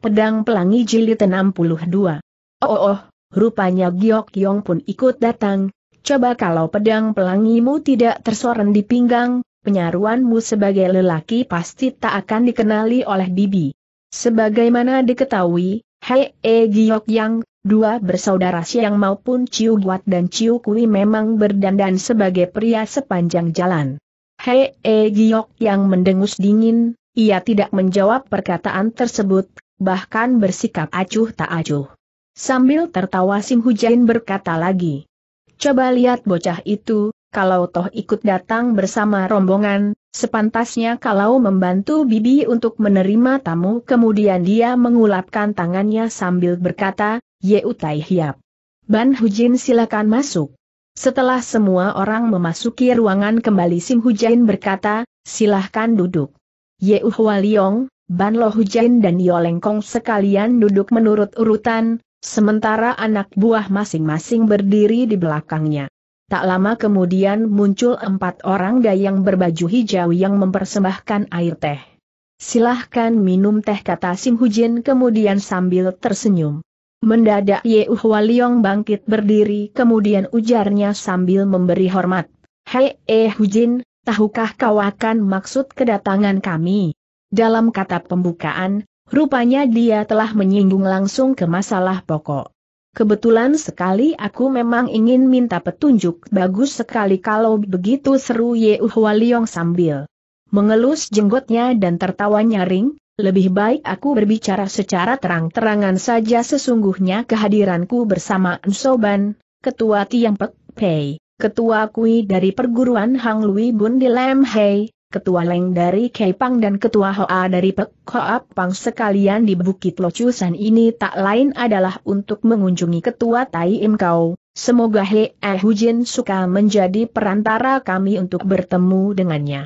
Pedang Pelangi Jilid 62. Oh, oh, rupanya Giok Yong pun ikut datang, coba kalau pedang pelangimu tidak tersoren di pinggang, penyaruanmu sebagai lelaki pasti tak akan dikenali oleh bibi. Sebagaimana diketahui, Hei E Giok Yang, dua bersaudara Siang maupun Ciu Guat dan Ciu Kui memang berdandan sebagai pria sepanjang jalan. Hei E Giok Yang mendengus dingin, ia tidak menjawab perkataan tersebut, bahkan bersikap acuh tak acuh. Sambil tertawa Sim Hujain berkata lagi, Coba lihat bocah itu, kalau toh ikut datang bersama rombongan, sepantasnya kalau membantu Bibi untuk menerima tamu kemudian dia mengulapkan tangannya sambil berkata, Ye Utai Hiap. Ban Hujin silakan masuk. Setelah semua orang memasuki ruangan kembali Sim Hujain berkata, silahkan duduk. Uhwa Waliong, Ban Lo Hujain dan Yolengkong sekalian duduk menurut urutan, sementara anak buah masing-masing berdiri di belakangnya. Tak lama kemudian muncul empat orang dayang berbaju hijau yang mempersembahkan air teh. Silahkan minum teh kata Sim Hujin kemudian sambil tersenyum. Mendadak Ye Uhwaliong bangkit berdiri kemudian ujarnya sambil memberi hormat. Hei Eh Hujin, tahukah kau akan maksud kedatangan kami? Dalam kata pembukaan, rupanya dia telah menyinggung langsung ke masalah pokok. Kebetulan sekali aku memang ingin minta petunjuk bagus sekali kalau begitu seru Ye Uhwaliong sambil mengelus jenggotnya dan tertawa nyaring, lebih baik aku berbicara secara terang-terangan saja sesungguhnya kehadiranku bersama Nsoban, Ketua Tiang Pek Pei, Ketua Kui dari perguruan Hang Lui Bun di Lam Hei, Ketua Leng dari Kepang dan Ketua Hoa dari Pek Hoa Pang sekalian di Bukit Locusan ini tak lain adalah untuk mengunjungi Ketua Tai Im Kau. Semoga He Eh Hujin suka menjadi perantara kami untuk bertemu dengannya.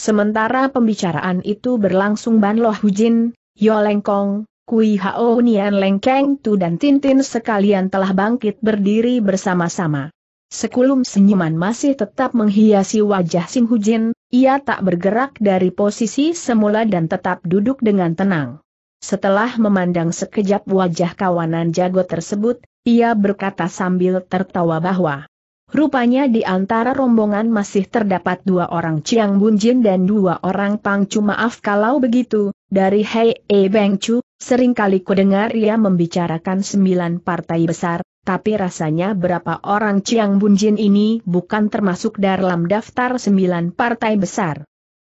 Sementara pembicaraan itu berlangsung Ban Loh Hujin, Yo Leng Kong, Kui Hao Nian Leng Keng Tu dan Tintin sekalian telah bangkit berdiri bersama-sama. Sekulum senyuman masih tetap menghiasi wajah Sing Hujin, ia tak bergerak dari posisi semula dan tetap duduk dengan tenang. Setelah memandang sekejap wajah kawanan jago tersebut, ia berkata sambil tertawa bahwa Rupanya di antara rombongan masih terdapat dua orang Chiang Bunjin dan dua orang Pangcu maaf kalau begitu, dari Hei E Beng Chu, seringkali kudengar ia membicarakan sembilan partai besar, tapi rasanya berapa orang Chiang Bunjin ini bukan termasuk dalam daftar sembilan partai besar.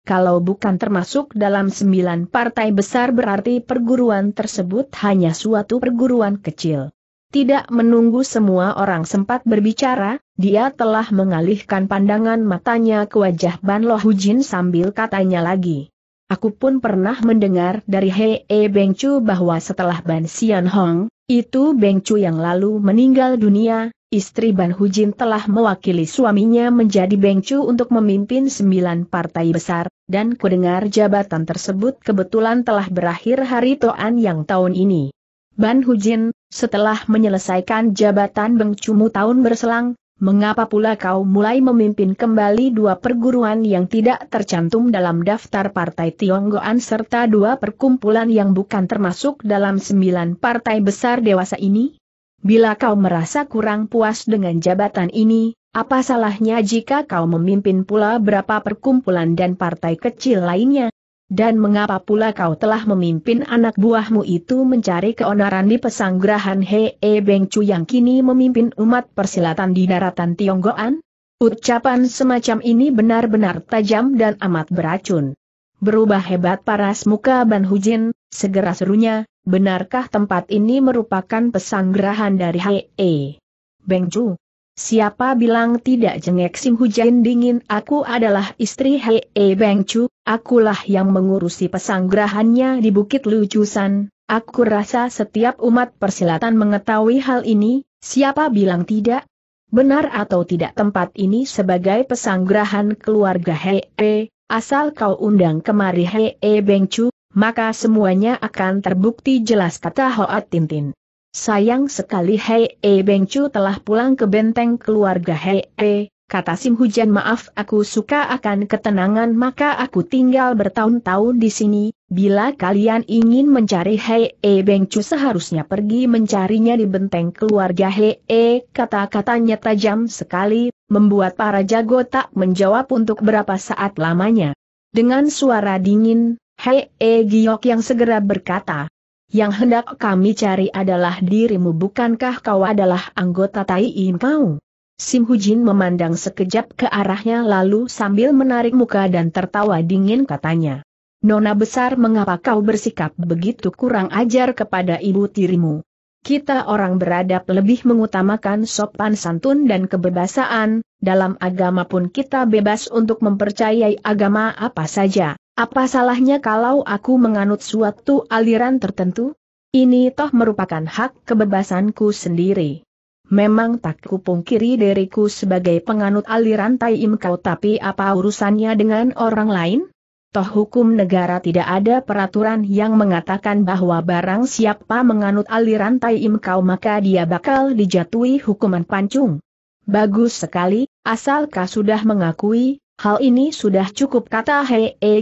Kalau bukan termasuk dalam sembilan partai besar berarti perguruan tersebut hanya suatu perguruan kecil. Tidak menunggu semua orang sempat berbicara, dia telah mengalihkan pandangan matanya ke wajah Ban Lo Hujin sambil katanya lagi. Aku pun pernah mendengar dari Hee Beng Chu bahwa setelah Ban Xian Hong, itu Beng Chu yang lalu meninggal dunia, istri Ban Hujin telah mewakili suaminya menjadi Beng Chu untuk memimpin sembilan partai besar, dan kudengar jabatan tersebut kebetulan telah berakhir hari Toan yang tahun ini. Ban Hujin, setelah menyelesaikan jabatan Beng Chu tahun berselang, Mengapa pula kau mulai memimpin kembali dua perguruan yang tidak tercantum dalam daftar partai Tionggoan serta dua perkumpulan yang bukan termasuk dalam sembilan partai besar dewasa ini? Bila kau merasa kurang puas dengan jabatan ini, apa salahnya jika kau memimpin pula berapa perkumpulan dan partai kecil lainnya? Dan mengapa pula kau telah memimpin anak buahmu itu mencari keonaran di pesanggrahan Hee Beng Chu yang kini memimpin umat persilatan di daratan Tionggoan? Ucapan semacam ini benar-benar tajam dan amat beracun. Berubah hebat paras muka Ban Hujin, segera serunya, benarkah tempat ini merupakan pesanggrahan dari Hee Beng Chu? Siapa bilang tidak jengek Sim Hujin dingin aku adalah istri Hee Beng Chu, Akulah yang mengurusi pesanggrahannya di Bukit Lucusan, aku rasa setiap umat persilatan mengetahui hal ini, siapa bilang tidak? Benar atau tidak tempat ini sebagai pesanggrahan keluarga Hee, asal kau undang kemari Hee Bengcu, maka semuanya akan terbukti jelas kata Hoa Tintin. Sayang sekali Hee Bengcu telah pulang ke benteng keluarga Hee, kata Sim Hujan maaf aku suka akan ketenangan maka aku tinggal bertahun-tahun di sini, bila kalian ingin mencari Hei E Beng Chu seharusnya pergi mencarinya di benteng keluarga Hei E kata-katanya tajam sekali, membuat para jago tak menjawab untuk berapa saat lamanya. Dengan suara dingin, Hei E Giok yang segera berkata, yang hendak kami cari adalah dirimu bukankah kau adalah anggota Tai Im Kau? Sim Hujin memandang sekejap ke arahnya lalu sambil menarik muka dan tertawa dingin katanya. Nona besar mengapa kau bersikap begitu kurang ajar kepada ibu tirimu? Kita orang beradab lebih mengutamakan sopan santun dan kebebasan, dalam agama pun kita bebas untuk mempercayai agama apa saja. Apa salahnya kalau aku menganut suatu aliran tertentu? Ini toh merupakan hak kebebasanku sendiri. Memang tak kupungkiri diriku sebagai penganut aliran Tai Kau tapi apa urusannya dengan orang lain? Toh hukum negara tidak ada peraturan yang mengatakan bahwa barang siapa menganut aliran Tai Kau maka dia bakal dijatuhi hukuman pancung. Bagus sekali, asalkah sudah mengakui, hal ini sudah cukup kata Hei e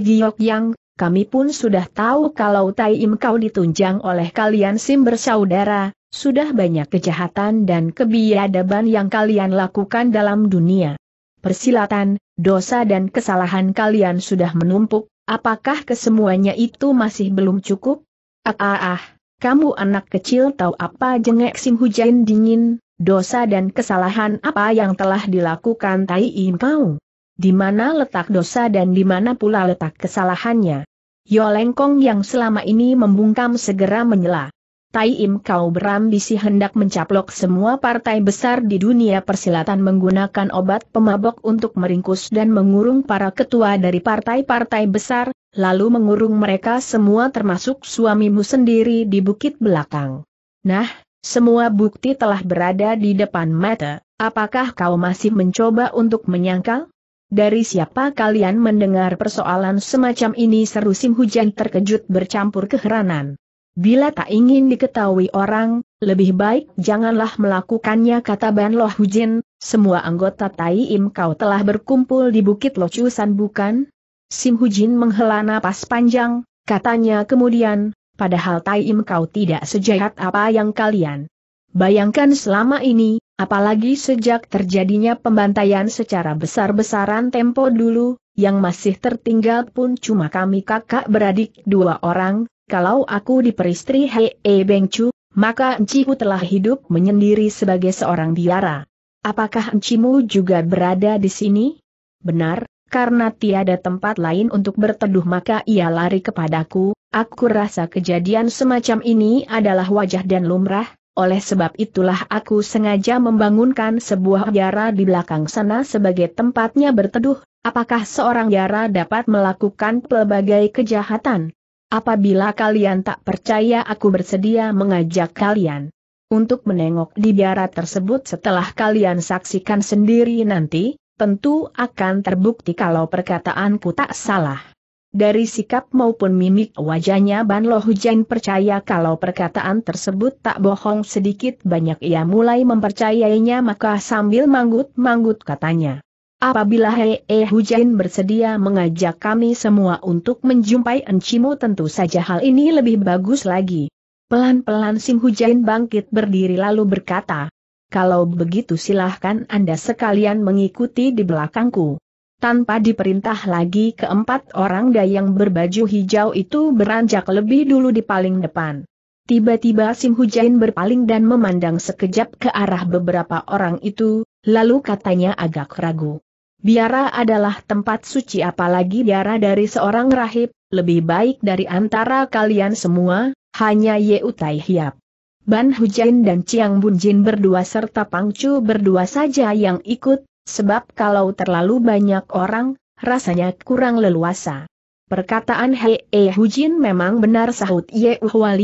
Yang, kami pun sudah tahu kalau Tai Kau ditunjang oleh kalian sim bersaudara, sudah banyak kejahatan dan kebiadaban yang kalian lakukan dalam dunia. Persilatan, dosa dan kesalahan kalian sudah menumpuk, apakah kesemuanya itu masih belum cukup? Ah ah ah, kamu anak kecil tahu apa jengek Sim hujan dingin, dosa dan kesalahan apa yang telah dilakukan Tai Im kau? Di mana letak dosa dan di mana pula letak kesalahannya? Yolengkong yang selama ini membungkam segera menyela. Tai Im Kau berambisi hendak mencaplok semua partai besar di dunia persilatan menggunakan obat pemabok untuk meringkus dan mengurung para ketua dari partai-partai besar, lalu mengurung mereka semua termasuk suamimu sendiri di bukit belakang. Nah, semua bukti telah berada di depan mata, apakah kau masih mencoba untuk menyangkal? Dari siapa kalian mendengar persoalan semacam ini seru Sim Hujan terkejut bercampur keheranan. Bila tak ingin diketahui orang, lebih baik janganlah melakukannya kata Ban Loh Hujin, semua anggota Tai Im kau telah berkumpul di Bukit Locusan bukan? Sim Hujin menghela napas panjang, katanya kemudian, padahal Tai Im kau tidak sejahat apa yang kalian. Bayangkan selama ini, apalagi sejak terjadinya pembantaian secara besar-besaran tempo dulu, yang masih tertinggal pun cuma kami kakak beradik dua orang, kalau aku diperistri Hei e Beng Chu, maka enciku telah hidup menyendiri sebagai seorang biara. Apakah encimu juga berada di sini? Benar, karena tiada tempat lain untuk berteduh maka ia lari kepadaku, aku rasa kejadian semacam ini adalah wajah dan lumrah, oleh sebab itulah aku sengaja membangunkan sebuah biara di belakang sana sebagai tempatnya berteduh, apakah seorang biara dapat melakukan pelbagai kejahatan? Apabila kalian tak percaya aku bersedia mengajak kalian untuk menengok di biara tersebut setelah kalian saksikan sendiri nanti, tentu akan terbukti kalau perkataanku tak salah. Dari sikap maupun mimik wajahnya Ban Lo Hujan percaya kalau perkataan tersebut tak bohong sedikit banyak ia mulai mempercayainya maka sambil manggut-manggut katanya. Apabila Hei -he eh, Hujain bersedia mengajak kami semua untuk menjumpai Encimu tentu saja hal ini lebih bagus lagi. Pelan-pelan Sim Hujain bangkit berdiri lalu berkata, kalau begitu silahkan Anda sekalian mengikuti di belakangku. Tanpa diperintah lagi keempat orang dayang berbaju hijau itu beranjak lebih dulu di paling depan. Tiba-tiba Sim Hujain berpaling dan memandang sekejap ke arah beberapa orang itu, lalu katanya agak ragu. Biara adalah tempat suci apalagi biara dari seorang rahib, lebih baik dari antara kalian semua, hanya Ye Utai Hiap. Ban Hujain dan Chiang Bunjin berdua serta Pangcu berdua saja yang ikut, sebab kalau terlalu banyak orang, rasanya kurang leluasa. Perkataan Hei e Hujin memang benar sahut Ye Hua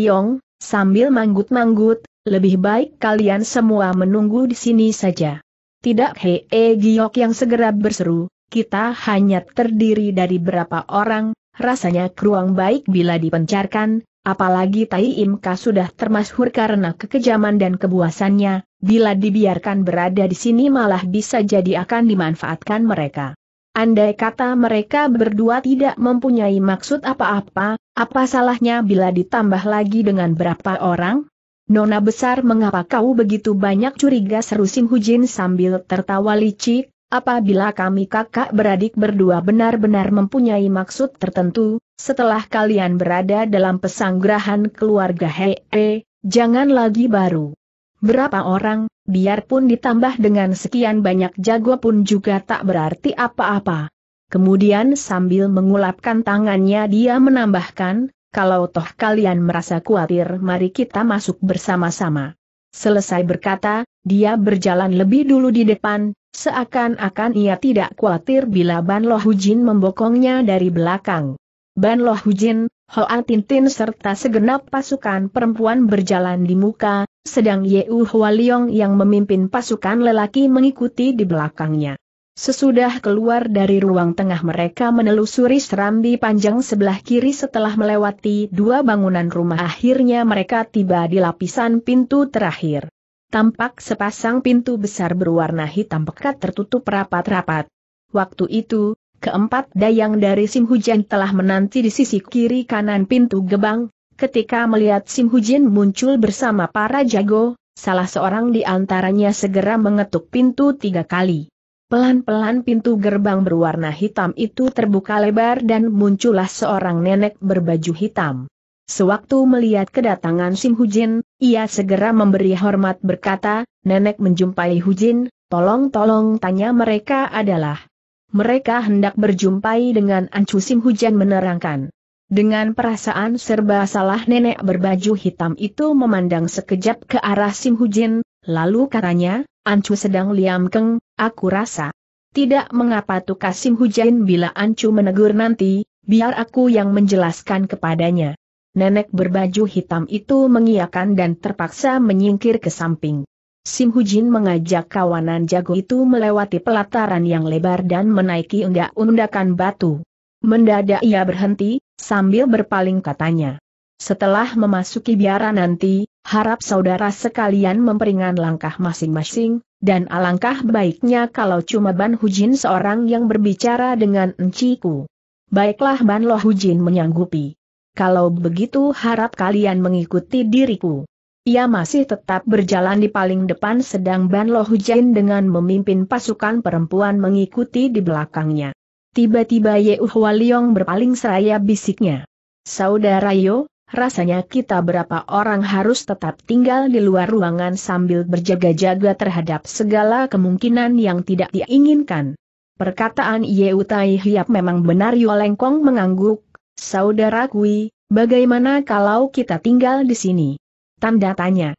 sambil manggut-manggut, lebih baik kalian semua menunggu di sini saja. Tidak Hee eh, Giok yang segera berseru, kita hanya terdiri dari berapa orang, rasanya kruang baik bila dipencarkan, apalagi Tai Imka sudah termasuk karena kekejaman dan kebuasannya, bila dibiarkan berada di sini malah bisa jadi akan dimanfaatkan mereka. Andai kata mereka berdua tidak mempunyai maksud apa-apa, apa salahnya bila ditambah lagi dengan berapa orang? Nona besar mengapa kau begitu banyak curiga seru Sim Hujin sambil tertawa licik, apabila kami kakak beradik berdua benar-benar mempunyai maksud tertentu, setelah kalian berada dalam pesanggrahan keluarga Hei, -he, jangan lagi baru. Berapa orang, biarpun ditambah dengan sekian banyak jago pun juga tak berarti apa-apa. Kemudian sambil mengulapkan tangannya dia menambahkan, kalau toh kalian merasa khawatir mari kita masuk bersama-sama. Selesai berkata, dia berjalan lebih dulu di depan, seakan-akan ia tidak khawatir bila Ban Loh Hujin membokongnya dari belakang. Ban Loh Hujin, Hoa Tintin serta segenap pasukan perempuan berjalan di muka, sedang Yeu Hua Liong yang memimpin pasukan lelaki mengikuti di belakangnya. Sesudah keluar dari ruang tengah mereka menelusuri serambi panjang sebelah kiri setelah melewati dua bangunan rumah akhirnya mereka tiba di lapisan pintu terakhir. Tampak sepasang pintu besar berwarna hitam pekat tertutup rapat-rapat. Waktu itu, keempat dayang dari Sim Hujan telah menanti di sisi kiri kanan pintu gebang, ketika melihat Sim Hujan muncul bersama para jago, salah seorang di antaranya segera mengetuk pintu tiga kali. Pelan-pelan pintu gerbang berwarna hitam itu terbuka lebar dan muncullah seorang nenek berbaju hitam. Sewaktu melihat kedatangan Sim Hujin, ia segera memberi hormat berkata, Nenek menjumpai Hujin, tolong-tolong tanya mereka adalah. Mereka hendak berjumpai dengan Ancu Sim Hujin menerangkan. Dengan perasaan serba salah nenek berbaju hitam itu memandang sekejap ke arah Sim Hujin, Lalu katanya, Ancu sedang liam keng, aku rasa. Tidak mengapa tukas Kasim Hujain bila Ancu menegur nanti, biar aku yang menjelaskan kepadanya. Nenek berbaju hitam itu mengiakan dan terpaksa menyingkir ke samping. Sim Hujin mengajak kawanan jago itu melewati pelataran yang lebar dan menaiki undak-undakan batu. Mendadak ia berhenti, sambil berpaling katanya. Setelah memasuki biara nanti, harap saudara sekalian memperingan langkah masing-masing, dan alangkah baiknya kalau cuma Ban Hujin seorang yang berbicara dengan enciku. Baiklah Ban Lo Hujin menyanggupi. Kalau begitu harap kalian mengikuti diriku. Ia masih tetap berjalan di paling depan sedang Ban Lo Hujin dengan memimpin pasukan perempuan mengikuti di belakangnya. Tiba-tiba Ye Uhwa Liong berpaling seraya bisiknya. Saudara Yo, Rasanya kita berapa orang harus tetap tinggal di luar ruangan sambil berjaga-jaga terhadap segala kemungkinan yang tidak diinginkan. Perkataan Ye Utai Hiap memang benar Yolengkong mengangguk, Saudara Kui, bagaimana kalau kita tinggal di sini? Tanda tanya.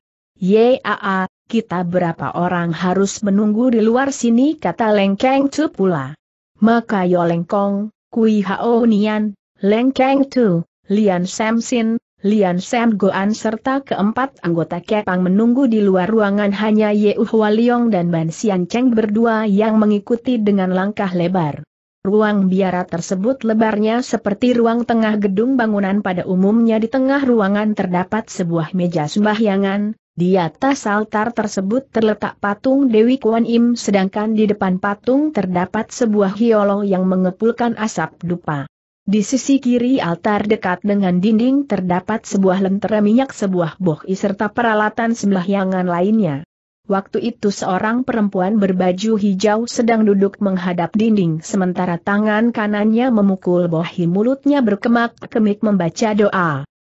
Aa, kita berapa orang harus menunggu di luar sini kata Lengkeng Tu pula. Maka Yolengkong, Kui Hao Nian, Lengkeng Tu, Lian Sam Sin, Lian Sam Goan serta keempat anggota Kepang menunggu di luar ruangan hanya Ye Hua Liong dan Ban Sian Cheng berdua yang mengikuti dengan langkah lebar. Ruang biara tersebut lebarnya seperti ruang tengah gedung bangunan pada umumnya di tengah ruangan terdapat sebuah meja sembahyangan, di atas altar tersebut terletak patung Dewi Kuan Im sedangkan di depan patung terdapat sebuah hiolo yang mengepulkan asap dupa. Di sisi kiri altar dekat dengan dinding terdapat sebuah lentera minyak sebuah bohi serta peralatan sembahyangan lainnya. Waktu itu seorang perempuan berbaju hijau sedang duduk menghadap dinding sementara tangan kanannya memukul bohi mulutnya berkemak-kemik membaca doa.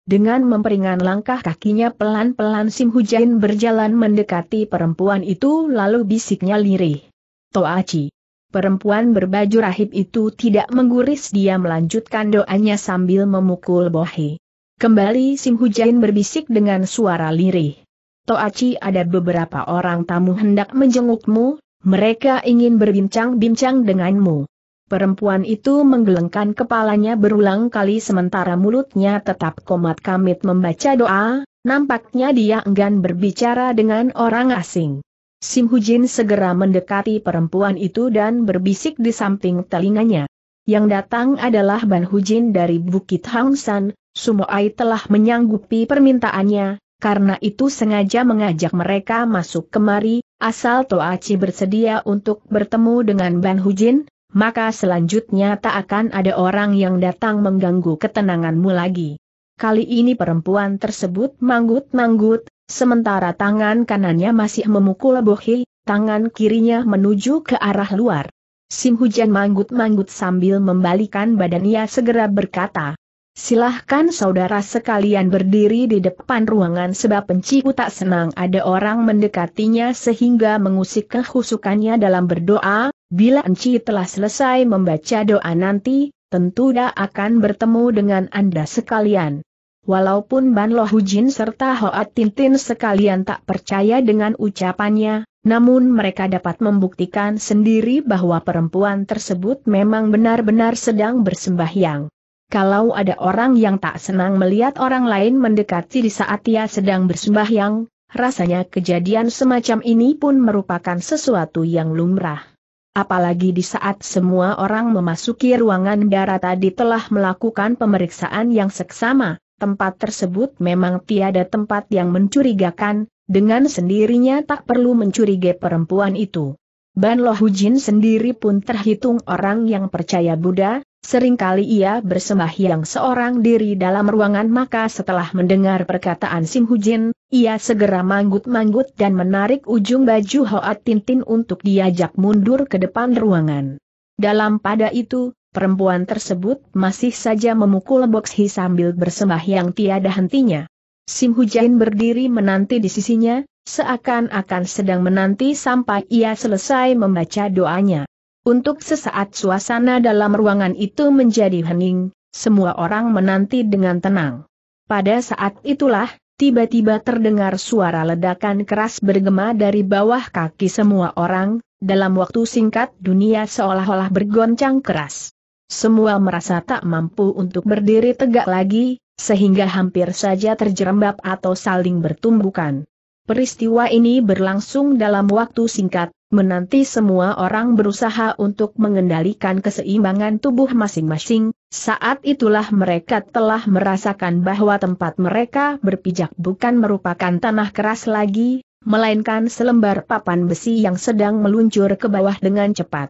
Dengan memperingan langkah kakinya pelan-pelan Sim Hujain berjalan mendekati perempuan itu lalu bisiknya lirih. Toaci. Perempuan berbaju rahib itu tidak mengguris dia melanjutkan doanya sambil memukul bohe. Kembali Sim Hujain berbisik dengan suara lirih. Toachi, ada beberapa orang tamu hendak menjengukmu, mereka ingin berbincang-bincang denganmu. Perempuan itu menggelengkan kepalanya berulang kali sementara mulutnya tetap komat kamit membaca doa, nampaknya dia enggan berbicara dengan orang asing. Sim Hujin segera mendekati perempuan itu dan berbisik di samping telinganya. Yang datang adalah Ban Hujin dari Bukit Hangsan, Sumoai telah menyanggupi permintaannya, karena itu sengaja mengajak mereka masuk kemari, asal Toachi bersedia untuk bertemu dengan Ban Hujin, maka selanjutnya tak akan ada orang yang datang mengganggu ketenanganmu lagi. Kali ini perempuan tersebut manggut-manggut, Sementara tangan kanannya masih memukul Bohi, tangan kirinya menuju ke arah luar. Sim Hujan manggut-manggut sambil membalikan badannya segera berkata, Silahkan saudara sekalian berdiri di depan ruangan sebab penciu tak senang ada orang mendekatinya sehingga mengusik kehusukannya dalam berdoa, bila Enci telah selesai membaca doa nanti, tentu dia akan bertemu dengan Anda sekalian. Walaupun Ban Lo Jin serta Hoat Tintin sekalian tak percaya dengan ucapannya, namun mereka dapat membuktikan sendiri bahwa perempuan tersebut memang benar-benar sedang bersembahyang. Kalau ada orang yang tak senang melihat orang lain mendekati di saat ia sedang bersembahyang, rasanya kejadian semacam ini pun merupakan sesuatu yang lumrah. Apalagi di saat semua orang memasuki ruangan darat tadi telah melakukan pemeriksaan yang seksama, tempat tersebut memang tiada tempat yang mencurigakan, dengan sendirinya tak perlu mencurigai perempuan itu. Ban Loh Hujin sendiri pun terhitung orang yang percaya Buddha, seringkali ia bersembahyang seorang diri dalam ruangan maka setelah mendengar perkataan Sim Hujin, ia segera manggut-manggut dan menarik ujung baju Hoat Tintin untuk diajak mundur ke depan ruangan. Dalam pada itu, perempuan tersebut masih saja memukul boxhi sambil bersembah yang tiada hentinya. Sim Hujain berdiri menanti di sisinya, seakan-akan sedang menanti sampai ia selesai membaca doanya. Untuk sesaat suasana dalam ruangan itu menjadi hening, semua orang menanti dengan tenang. Pada saat itulah, tiba-tiba terdengar suara ledakan keras bergema dari bawah kaki semua orang, dalam waktu singkat dunia seolah-olah bergoncang keras semua merasa tak mampu untuk berdiri tegak lagi, sehingga hampir saja terjerembab atau saling bertumbukan. Peristiwa ini berlangsung dalam waktu singkat, menanti semua orang berusaha untuk mengendalikan keseimbangan tubuh masing-masing, saat itulah mereka telah merasakan bahwa tempat mereka berpijak bukan merupakan tanah keras lagi, melainkan selembar papan besi yang sedang meluncur ke bawah dengan cepat.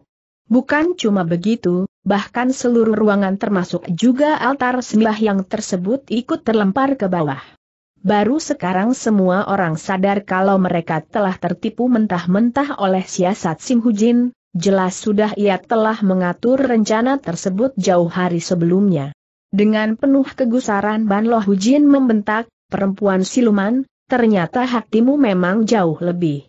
Bukan cuma begitu, bahkan seluruh ruangan termasuk juga altar sembah yang tersebut ikut terlempar ke bawah. Baru sekarang semua orang sadar kalau mereka telah tertipu mentah-mentah oleh siasat Sim Hujin, jelas sudah ia telah mengatur rencana tersebut jauh hari sebelumnya. Dengan penuh kegusaran Ban Lo Hujin membentak, perempuan siluman, ternyata hatimu memang jauh lebih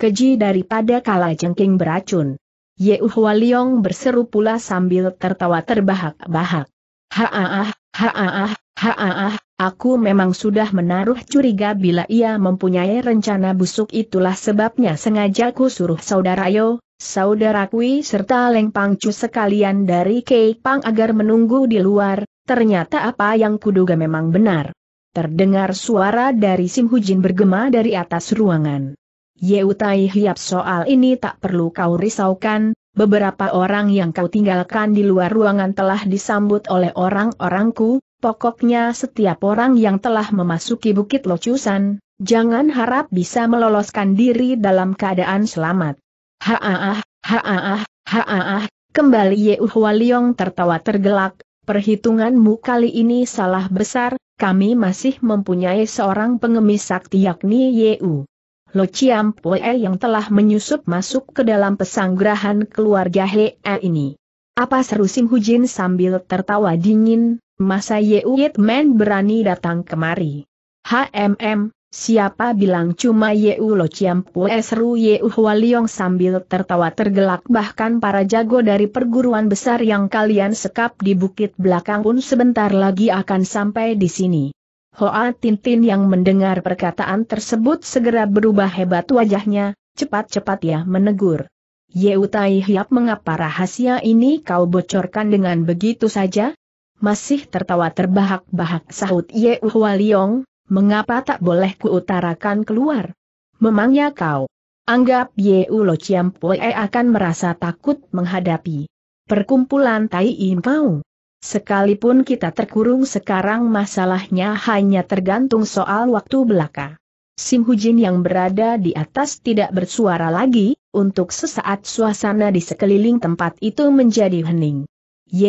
keji daripada kalajengking beracun. Ye Liong berseru pula sambil tertawa terbahak-bahak. Haaah, haaah, haaah, aku memang sudah menaruh curiga bila ia mempunyai rencana busuk itulah sebabnya sengaja ku suruh saudara Yo, saudara Kui serta Leng Pangcu sekalian dari Kei Pang agar menunggu di luar, ternyata apa yang kuduga memang benar. Terdengar suara dari Sim Hujin bergema dari atas ruangan. Yeutai Hiap soal ini tak perlu kau risaukan, beberapa orang yang kau tinggalkan di luar ruangan telah disambut oleh orang-orangku, pokoknya setiap orang yang telah memasuki Bukit Locusan, jangan harap bisa meloloskan diri dalam keadaan selamat. Haaah, haaah, haaah, kembali Yeuh Waliong tertawa tergelak, perhitunganmu kali ini salah besar, kami masih mempunyai seorang pengemis sakti yakni Yeu. Lo Chiam Pue yang telah menyusup masuk ke dalam pesanggrahan keluarga He Hee ini. Apa seru Sim Hujin sambil tertawa dingin, masa Ye Uit Men berani datang kemari. HMM, siapa bilang cuma Ye U Lo Chiam Pue seru Ye U Hualiong sambil tertawa tergelak bahkan para jago dari perguruan besar yang kalian sekap di bukit belakang pun sebentar lagi akan sampai di sini. Hoa Tintin yang mendengar perkataan tersebut segera berubah hebat wajahnya, cepat-cepat ya, menegur. Yeutai Hiap mengapa rahasia ini kau bocorkan dengan begitu saja? Masih tertawa terbahak-bahak sahut Yeu Hua Liong, mengapa tak boleh kuutarakan keluar? Memangnya kau? Anggap Yeu Lo Chiam Pue akan merasa takut menghadapi perkumpulan Tai Im Pau. Sekalipun kita terkurung sekarang masalahnya hanya tergantung soal waktu belaka. Sim Hujin yang berada di atas tidak bersuara lagi, untuk sesaat suasana di sekeliling tempat itu menjadi hening.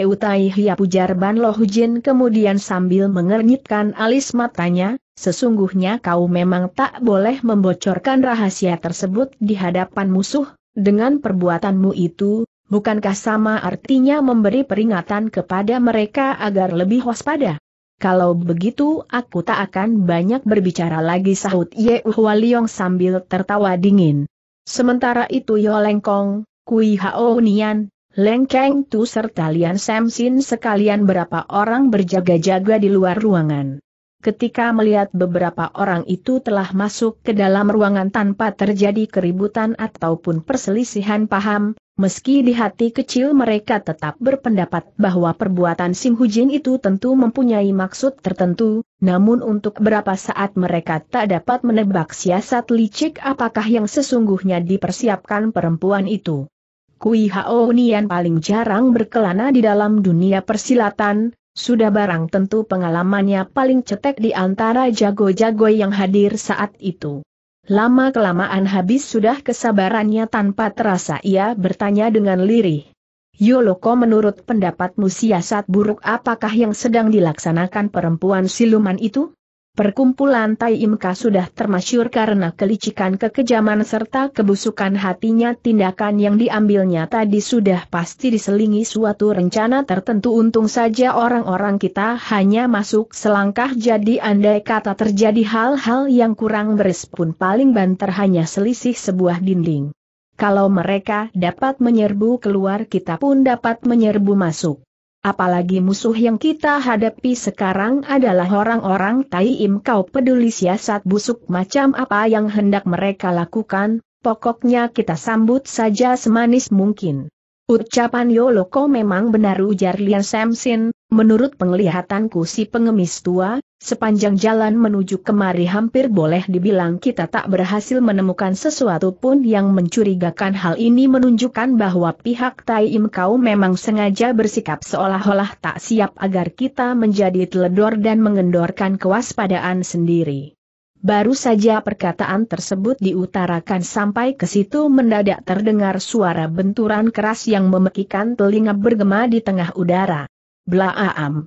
Utai Hia pujar Ban Lo Hujin kemudian sambil mengernyitkan alis matanya, sesungguhnya kau memang tak boleh membocorkan rahasia tersebut di hadapan musuh, dengan perbuatanmu itu, bukankah sama artinya memberi peringatan kepada mereka agar lebih waspada? Kalau begitu aku tak akan banyak berbicara lagi sahut Ye Waliong sambil tertawa dingin. Sementara itu Yo Lengkong, Kui Hao Nian, Leng Keng Tu serta Lian Samsin sekalian berapa orang berjaga-jaga di luar ruangan. Ketika melihat beberapa orang itu telah masuk ke dalam ruangan tanpa terjadi keributan ataupun perselisihan paham, meski di hati kecil mereka tetap berpendapat bahwa perbuatan Sim Hujin itu tentu mempunyai maksud tertentu, namun untuk berapa saat mereka tak dapat menebak siasat licik apakah yang sesungguhnya dipersiapkan perempuan itu. Kui Hao Nian paling jarang berkelana di dalam dunia persilatan, sudah barang tentu pengalamannya paling cetek di antara jago-jago yang hadir saat itu. Lama-kelamaan habis sudah kesabarannya tanpa terasa ia bertanya dengan lirih. Yoloko menurut pendapatmu siasat buruk apakah yang sedang dilaksanakan perempuan siluman itu? Perkumpulan Tai Imka sudah termasyur karena kelicikan kekejaman serta kebusukan hatinya tindakan yang diambilnya tadi sudah pasti diselingi suatu rencana tertentu untung saja orang-orang kita hanya masuk selangkah jadi andai kata terjadi hal-hal yang kurang beres pun paling banter hanya selisih sebuah dinding. Kalau mereka dapat menyerbu keluar kita pun dapat menyerbu masuk. Apalagi musuh yang kita hadapi sekarang adalah orang-orang Im kau peduli siasat busuk macam apa yang hendak mereka lakukan, pokoknya kita sambut saja semanis mungkin. Ucapan Yoloko memang benar ujar Lian Samsin, menurut penglihatanku si pengemis tua, Sepanjang jalan menuju kemari hampir boleh dibilang kita tak berhasil menemukan sesuatu pun yang mencurigakan hal ini menunjukkan bahwa pihak Tai Im Kau memang sengaja bersikap seolah-olah tak siap agar kita menjadi teledor dan mengendorkan kewaspadaan sendiri. Baru saja perkataan tersebut diutarakan sampai ke situ mendadak terdengar suara benturan keras yang memekikan telinga bergema di tengah udara. Blaaam.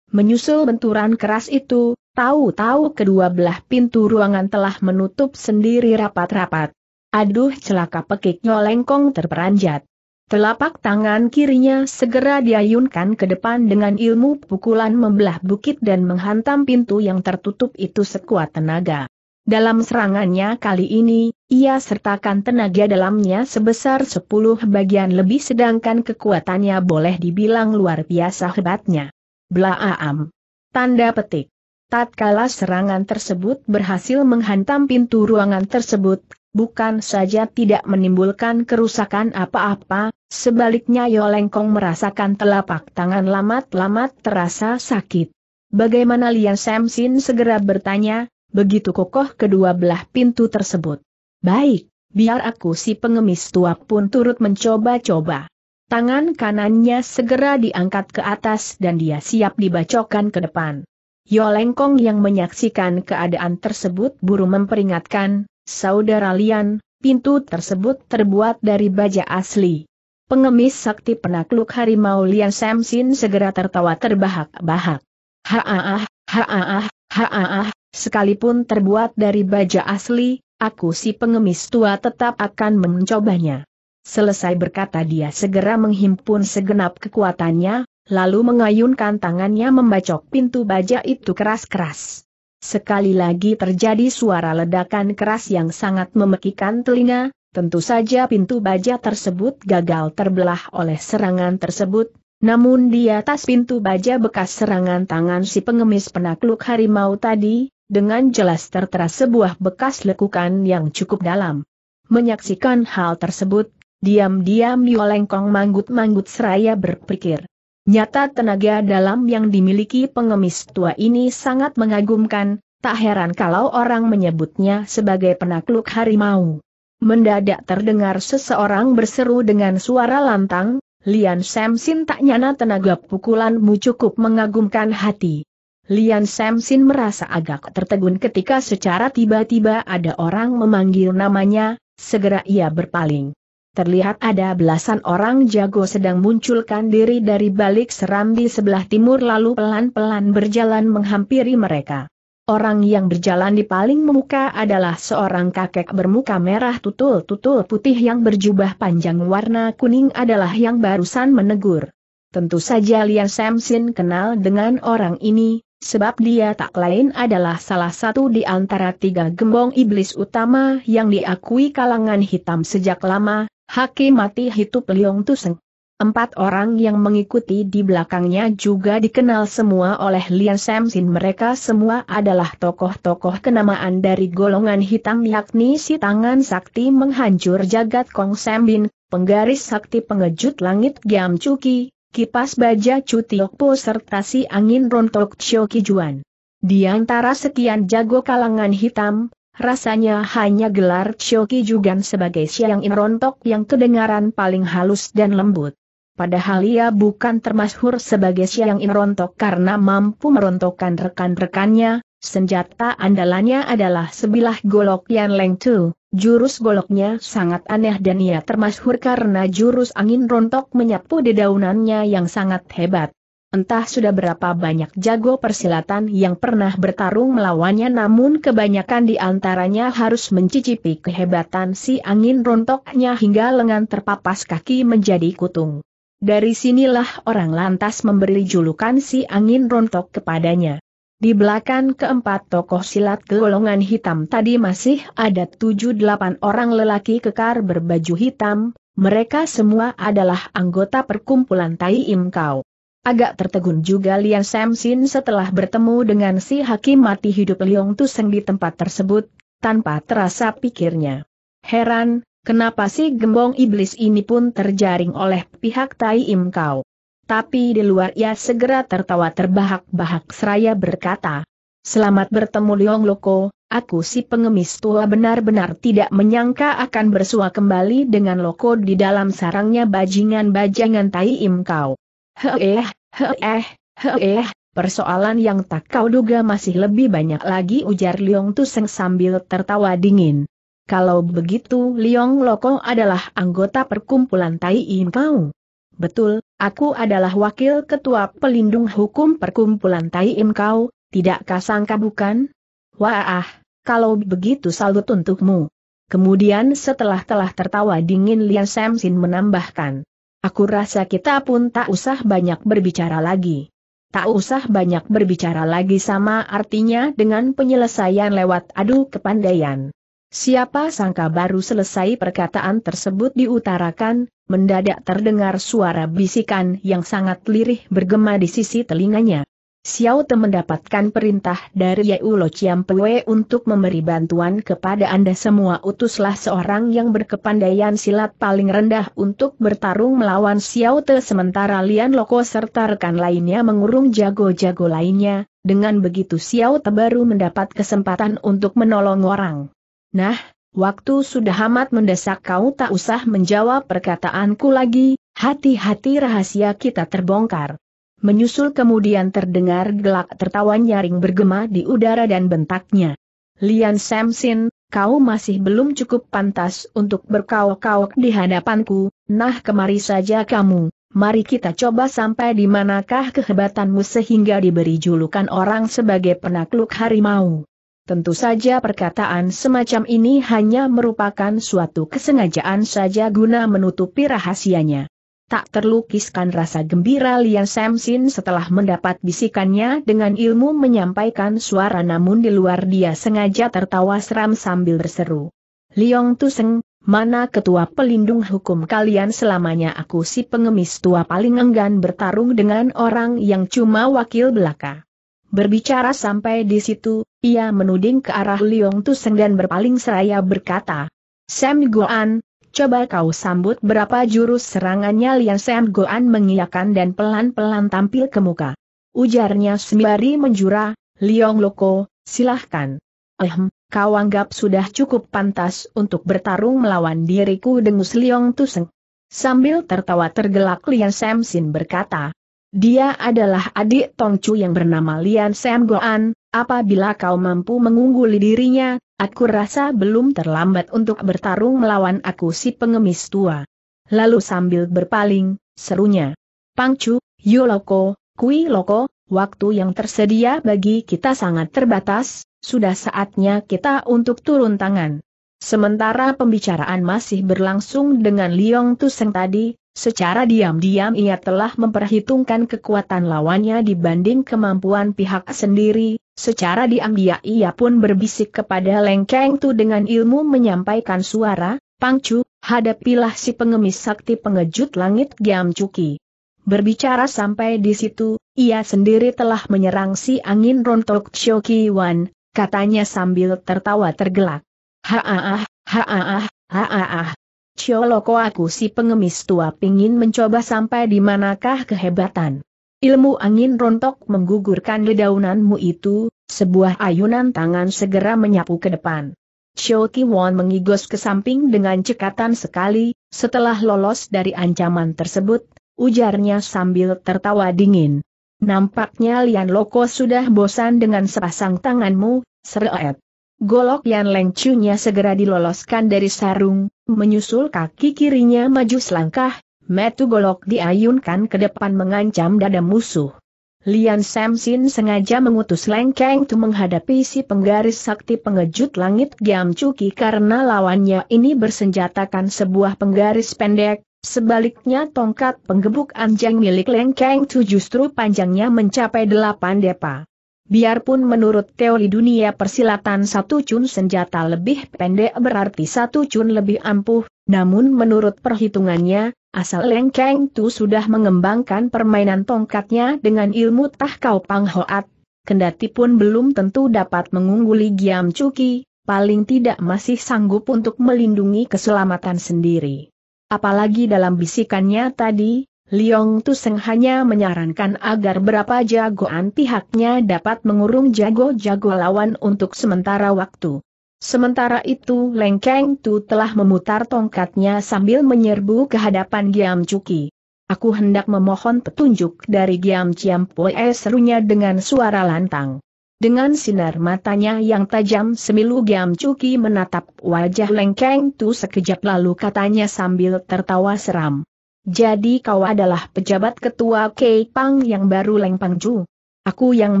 Menyusul benturan keras itu, tahu-tahu kedua belah pintu ruangan telah menutup sendiri rapat-rapat. Aduh celaka pekik nyolengkong terperanjat. Telapak tangan kirinya segera diayunkan ke depan dengan ilmu pukulan membelah bukit dan menghantam pintu yang tertutup itu sekuat tenaga. Dalam serangannya kali ini, ia sertakan tenaga dalamnya sebesar 10 bagian lebih sedangkan kekuatannya boleh dibilang luar biasa hebatnya. Blaam. Tanda petik. Tatkala serangan tersebut berhasil menghantam pintu ruangan tersebut, bukan saja tidak menimbulkan kerusakan apa-apa, sebaliknya Yolengkong merasakan telapak tangan lamat-lamat terasa sakit. Bagaimana Lian Samsin segera bertanya, begitu kokoh kedua belah pintu tersebut. Baik, biar aku si pengemis tua pun turut mencoba-coba. Tangan kanannya segera diangkat ke atas dan dia siap dibacokkan ke depan. Yolengkong yang menyaksikan keadaan tersebut buru memperingatkan, Saudara Lian, pintu tersebut terbuat dari baja asli. Pengemis sakti penakluk harimau Lian Samsin segera tertawa terbahak-bahak. Haaah, haaah, haaah, sekalipun terbuat dari baja asli, aku si pengemis tua tetap akan mencobanya. Selesai berkata dia segera menghimpun segenap kekuatannya, lalu mengayunkan tangannya membacok pintu baja itu keras-keras. Sekali lagi terjadi suara ledakan keras yang sangat memekikan telinga, tentu saja pintu baja tersebut gagal terbelah oleh serangan tersebut, namun di atas pintu baja bekas serangan tangan si pengemis penakluk harimau tadi, dengan jelas tertera sebuah bekas lekukan yang cukup dalam. Menyaksikan hal tersebut, Diam-diam Yolengkong manggut-manggut seraya berpikir. Nyata tenaga dalam yang dimiliki pengemis tua ini sangat mengagumkan, tak heran kalau orang menyebutnya sebagai penakluk harimau. Mendadak terdengar seseorang berseru dengan suara lantang, Lian Samsin tak nyana tenaga pukulanmu cukup mengagumkan hati. Lian Samsin merasa agak tertegun ketika secara tiba-tiba ada orang memanggil namanya, segera ia berpaling terlihat ada belasan orang jago sedang munculkan diri dari balik serambi sebelah timur lalu pelan-pelan berjalan menghampiri mereka. Orang yang berjalan di paling muka adalah seorang kakek bermuka merah tutul-tutul putih yang berjubah panjang warna kuning adalah yang barusan menegur. Tentu saja Lian Samson kenal dengan orang ini, sebab dia tak lain adalah salah satu di antara tiga gembong iblis utama yang diakui kalangan hitam sejak lama, Hakim mati Hitup Liong Tuseng. Empat orang yang mengikuti di belakangnya juga dikenal semua oleh Lian Samsin mereka semua adalah tokoh-tokoh kenamaan dari golongan hitam yakni si tangan sakti menghancur jagat Kong Sambin, penggaris sakti pengejut langit Giam Cuki, kipas baja Okpo serta si angin rontok Xiu Kijuan. Di antara sekian jago kalangan hitam, Rasanya hanya gelar Choki Jugan sebagai Siang Inrontok yang kedengaran paling halus dan lembut. Padahal ia bukan termasyhur sebagai Siang Inrontok karena mampu merontokkan rekan-rekannya, senjata andalannya adalah sebilah golok yang Leng Tu. Jurus goloknya sangat aneh dan ia termasyhur karena jurus angin rontok menyapu dedaunannya yang sangat hebat. Entah sudah berapa banyak jago persilatan yang pernah bertarung melawannya namun kebanyakan di antaranya harus mencicipi kehebatan si angin rontoknya hingga lengan terpapas kaki menjadi kutung. Dari sinilah orang lantas memberi julukan si angin rontok kepadanya. Di belakang keempat tokoh silat golongan hitam tadi masih ada tujuh delapan orang lelaki kekar berbaju hitam, mereka semua adalah anggota perkumpulan Tai Im Kau. Agak tertegun juga Lian Samsin setelah bertemu dengan si hakim mati hidup Liong Tuseng di tempat tersebut, tanpa terasa pikirnya. Heran, kenapa si gembong iblis ini pun terjaring oleh pihak Tai Im Kau. Tapi di luar ia segera tertawa terbahak-bahak seraya berkata, Selamat bertemu Liong Loko, aku si pengemis tua benar-benar tidak menyangka akan bersua kembali dengan Loko di dalam sarangnya bajingan-bajangan Tai Im Kau. Heeh, heeh, heeh, persoalan yang tak kau duga masih lebih banyak lagi ujar Liong Tuseng sambil tertawa dingin. Kalau begitu Liong Loko adalah anggota perkumpulan Tai In Kau. Betul, aku adalah wakil ketua pelindung hukum perkumpulan Tai Im Kau, tidak kasangka bukan? Wah, kalau begitu salut untukmu. Kemudian setelah telah tertawa dingin Lian Samsin menambahkan. Aku rasa kita pun tak usah banyak berbicara lagi. Tak usah banyak berbicara lagi sama artinya dengan penyelesaian lewat adu kepandaian. Siapa sangka baru selesai perkataan tersebut diutarakan, mendadak terdengar suara bisikan yang sangat lirih bergema di sisi telinganya. Xiao Te mendapatkan perintah dari Yeulo Chiampue untuk memberi bantuan kepada Anda semua utuslah seorang yang berkepandaian silat paling rendah untuk bertarung melawan Xiao Te sementara Lian Loko serta rekan lainnya mengurung jago-jago lainnya, dengan begitu Xiao Te baru mendapat kesempatan untuk menolong orang. Nah, waktu sudah amat mendesak kau tak usah menjawab perkataanku lagi, hati-hati rahasia kita terbongkar. Menyusul kemudian terdengar gelak tertawa nyaring bergema di udara dan bentaknya. Lian Samsin, kau masih belum cukup pantas untuk berkaok kauk di hadapanku, nah kemari saja kamu, mari kita coba sampai di manakah kehebatanmu sehingga diberi julukan orang sebagai penakluk harimau. Tentu saja perkataan semacam ini hanya merupakan suatu kesengajaan saja guna menutupi rahasianya tak terlukiskan rasa gembira Lian Samsin setelah mendapat bisikannya dengan ilmu menyampaikan suara namun di luar dia sengaja tertawa seram sambil berseru. Liong Tuseng, mana ketua pelindung hukum kalian selamanya aku si pengemis tua paling enggan bertarung dengan orang yang cuma wakil belaka. Berbicara sampai di situ, ia menuding ke arah Liong Tuseng dan berpaling seraya berkata, Sam Goan, Coba kau sambut berapa jurus serangannya Lian Sam Goan mengiakan dan pelan-pelan tampil ke muka. Ujarnya sembari menjura, Liong Loko, silahkan. Ehm, kau anggap sudah cukup pantas untuk bertarung melawan diriku dengus Liong Tuseng. Sambil tertawa tergelak Lian Sam Sin berkata, dia adalah adik Tongcu yang bernama Lian Sam Goan, apabila kau mampu mengungguli dirinya, aku rasa belum terlambat untuk bertarung melawan aku si pengemis tua. Lalu sambil berpaling, serunya. Pangcu, Yoloko, Kui Loko, waktu yang tersedia bagi kita sangat terbatas, sudah saatnya kita untuk turun tangan. Sementara pembicaraan masih berlangsung dengan Liong Tuseng tadi, Secara diam-diam ia telah memperhitungkan kekuatan lawannya dibanding kemampuan pihak sendiri, Secara diam-dia ia pun berbisik kepada Lengkeng Keng Tu dengan ilmu menyampaikan suara, Pangcu, hadapilah si pengemis sakti pengejut langit Giam Cuki. Berbicara sampai di situ, ia sendiri telah menyerang si angin rontok Shoki Wan, katanya sambil tertawa tergelak. Haaah, ah haaah, ah haaah. Ah Cioloko aku si pengemis tua pingin mencoba sampai di manakah kehebatan. Ilmu angin rontok menggugurkan dedaunanmu itu, sebuah ayunan tangan segera menyapu ke depan. Xiao Won mengigos ke samping dengan cekatan sekali, setelah lolos dari ancaman tersebut, ujarnya sambil tertawa dingin. Nampaknya Lian Loko sudah bosan dengan sepasang tanganmu, seret. Golok Yan Leng Chunya segera diloloskan dari sarung, menyusul kaki kirinya maju selangkah, Metu golok diayunkan ke depan mengancam dada musuh. Lian Samsin sengaja mengutus lengkeng Tu menghadapi si penggaris sakti pengejut langit Giam Cuki karena lawannya ini bersenjatakan sebuah penggaris pendek, sebaliknya tongkat penggebuk anjing milik lengkeng Tu justru panjangnya mencapai delapan depa. Biarpun menurut teori dunia persilatan satu cun senjata lebih pendek berarti satu cun lebih ampuh, namun menurut perhitungannya, Asal Leng Kang Tu sudah mengembangkan permainan tongkatnya dengan ilmu Tah Kau Pang Hoat, kendati pun belum tentu dapat mengungguli Giam Cuki, paling tidak masih sanggup untuk melindungi keselamatan sendiri. Apalagi dalam bisikannya tadi, Liong Seng hanya menyarankan agar berapa jagoan pihaknya dapat mengurung jago-jago lawan untuk sementara waktu. Sementara itu Leng Keng Tu telah memutar tongkatnya sambil menyerbu ke hadapan Giam Cuki. Aku hendak memohon petunjuk dari Giam Ciam Pue serunya dengan suara lantang. Dengan sinar matanya yang tajam semilu Giam Cuki menatap wajah Leng Keng Tu sekejap lalu katanya sambil tertawa seram. Jadi kau adalah pejabat ketua Kei Pang yang baru Leng Pang Ju. Aku yang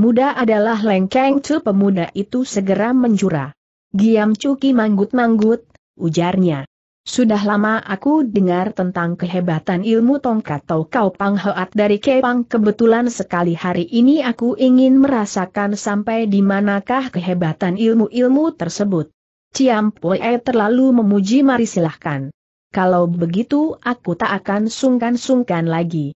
muda adalah Leng Keng Tu pemuda itu segera menjurah. Giam Cuki manggut-manggut, ujarnya. Sudah lama aku dengar tentang kehebatan ilmu tongkat atau kau panghoat dari Kepang kebetulan sekali hari ini aku ingin merasakan sampai di manakah kehebatan ilmu-ilmu tersebut. Ciam Poe terlalu memuji mari silahkan. Kalau begitu aku tak akan sungkan-sungkan lagi.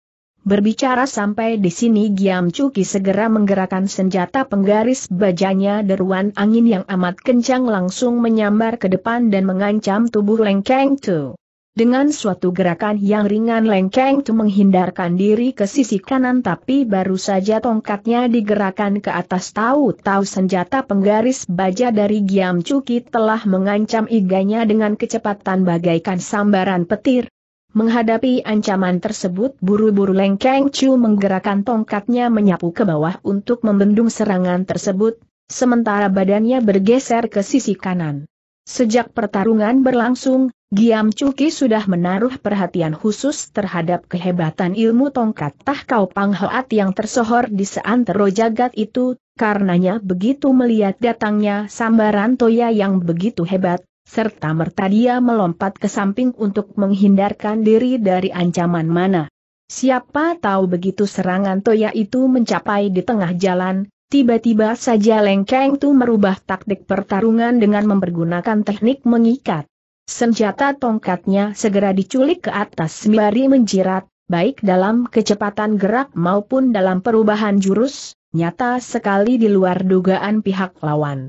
Berbicara sampai di sini Giam Cuki segera menggerakkan senjata penggaris bajanya deruan angin yang amat kencang langsung menyambar ke depan dan mengancam tubuh Lengkeng Tu. Dengan suatu gerakan yang ringan Lengkeng Tu menghindarkan diri ke sisi kanan tapi baru saja tongkatnya digerakkan ke atas tahu-tahu senjata penggaris baja dari Giam Cuki telah mengancam iganya dengan kecepatan bagaikan sambaran petir, Menghadapi ancaman tersebut buru-buru Leng Keng Chu menggerakkan tongkatnya menyapu ke bawah untuk membendung serangan tersebut, sementara badannya bergeser ke sisi kanan. Sejak pertarungan berlangsung, Giam Cuki sudah menaruh perhatian khusus terhadap kehebatan ilmu tongkat Tahkau Pang Hoat yang tersohor di seantero jagat itu, karenanya begitu melihat datangnya sambaran Toya yang begitu hebat, serta merta dia melompat ke samping untuk menghindarkan diri dari ancaman mana. Siapa tahu begitu serangan Toya itu mencapai di tengah jalan, tiba-tiba saja Lengkeng Tu merubah taktik pertarungan dengan mempergunakan teknik mengikat. Senjata tongkatnya segera diculik ke atas sembari menjirat, baik dalam kecepatan gerak maupun dalam perubahan jurus, nyata sekali di luar dugaan pihak lawan.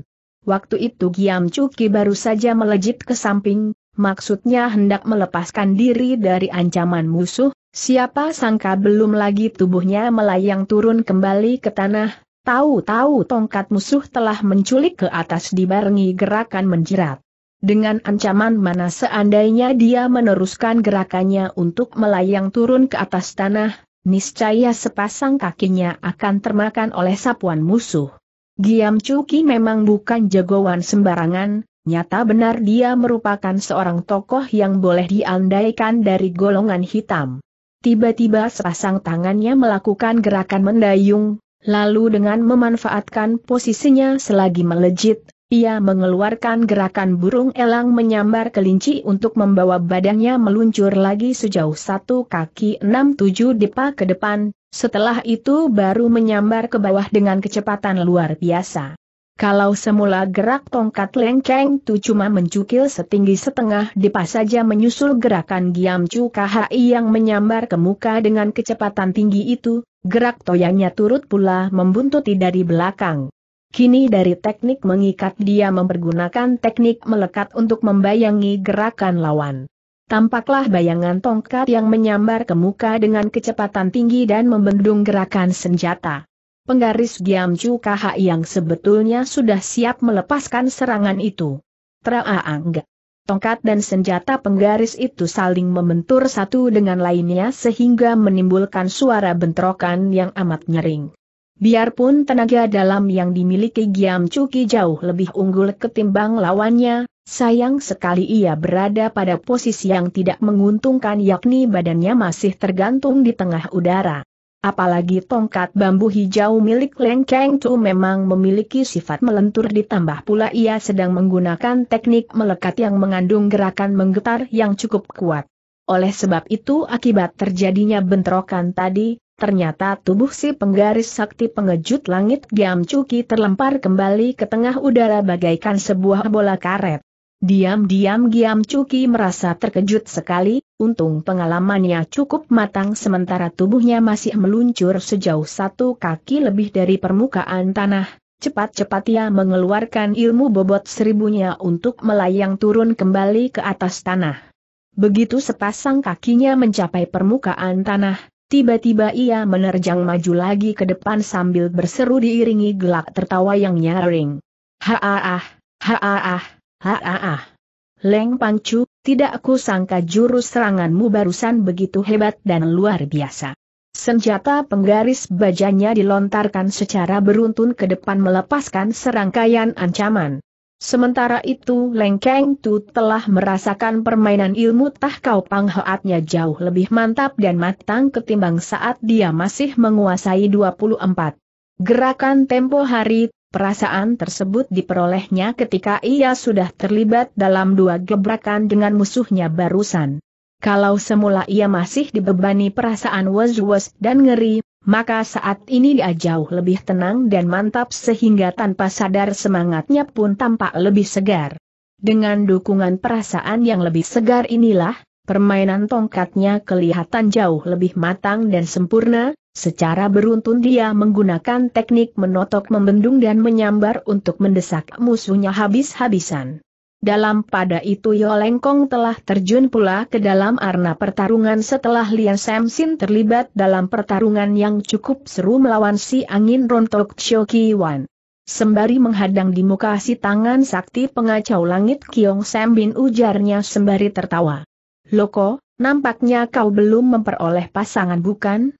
Waktu itu Giam Cuki baru saja melejit ke samping, maksudnya hendak melepaskan diri dari ancaman musuh, siapa sangka belum lagi tubuhnya melayang turun kembali ke tanah, tahu-tahu tongkat musuh telah menculik ke atas dibarengi gerakan menjerat. Dengan ancaman mana seandainya dia meneruskan gerakannya untuk melayang turun ke atas tanah, niscaya sepasang kakinya akan termakan oleh sapuan musuh. Giam Cuki memang bukan jagoan sembarangan, nyata benar dia merupakan seorang tokoh yang boleh diandaikan dari golongan hitam. Tiba-tiba sepasang tangannya melakukan gerakan mendayung, lalu dengan memanfaatkan posisinya selagi melejit, ia mengeluarkan gerakan burung elang menyambar kelinci untuk membawa badannya meluncur lagi sejauh satu kaki enam tujuh depa ke depan, setelah itu baru menyambar ke bawah dengan kecepatan luar biasa. Kalau semula gerak tongkat lengkeng tu cuma mencukil setinggi setengah depa saja menyusul gerakan Giam Chu KHI yang menyambar ke muka dengan kecepatan tinggi itu, gerak toyanya turut pula membuntuti dari belakang. Kini dari teknik mengikat dia mempergunakan teknik melekat untuk membayangi gerakan lawan. Tampaklah bayangan tongkat yang menyambar ke muka dengan kecepatan tinggi dan membendung gerakan senjata. Penggaris Giam Chu KH yang sebetulnya sudah siap melepaskan serangan itu. Traang. Tongkat dan senjata penggaris itu saling membentur satu dengan lainnya sehingga menimbulkan suara bentrokan yang amat nyering. Biarpun tenaga dalam yang dimiliki Giam Cuki jauh lebih unggul ketimbang lawannya, sayang sekali ia berada pada posisi yang tidak menguntungkan yakni badannya masih tergantung di tengah udara. Apalagi tongkat bambu hijau milik Leng Keng Tu memang memiliki sifat melentur ditambah pula ia sedang menggunakan teknik melekat yang mengandung gerakan menggetar yang cukup kuat. Oleh sebab itu akibat terjadinya bentrokan tadi, Ternyata tubuh si penggaris sakti pengejut langit Giam Cuki terlempar kembali ke tengah udara bagaikan sebuah bola karet. Diam-diam Giam Cuki merasa terkejut sekali, untung pengalamannya cukup matang sementara tubuhnya masih meluncur sejauh satu kaki lebih dari permukaan tanah. Cepat-cepat ia mengeluarkan ilmu bobot seribunya untuk melayang turun kembali ke atas tanah. Begitu sepasang kakinya mencapai permukaan tanah, Tiba-tiba ia menerjang maju lagi ke depan sambil berseru diiringi gelak tertawa yang nyaring. Haaah, haaah, haaah. Leng Pancu, tidak ku sangka jurus seranganmu barusan begitu hebat dan luar biasa. Senjata penggaris bajanya dilontarkan secara beruntun ke depan melepaskan serangkaian ancaman. Sementara itu Leng Keng Tu telah merasakan permainan ilmu tahkau kau jauh lebih mantap dan matang ketimbang saat dia masih menguasai 24. Gerakan tempo hari, perasaan tersebut diperolehnya ketika ia sudah terlibat dalam dua gebrakan dengan musuhnya barusan. Kalau semula ia masih dibebani perasaan was-was dan ngeri, maka saat ini dia jauh lebih tenang dan mantap sehingga tanpa sadar semangatnya pun tampak lebih segar. Dengan dukungan perasaan yang lebih segar inilah, permainan tongkatnya kelihatan jauh lebih matang dan sempurna, secara beruntun dia menggunakan teknik menotok membendung dan menyambar untuk mendesak musuhnya habis-habisan. Dalam pada itu Yolengkong telah terjun pula ke dalam arena pertarungan setelah Lian Samsin terlibat dalam pertarungan yang cukup seru melawan si angin rontok Chio Wan. Sembari menghadang di muka si tangan sakti pengacau langit Kiong Sam bin ujarnya sembari tertawa. Loko, nampaknya kau belum memperoleh pasangan bukan?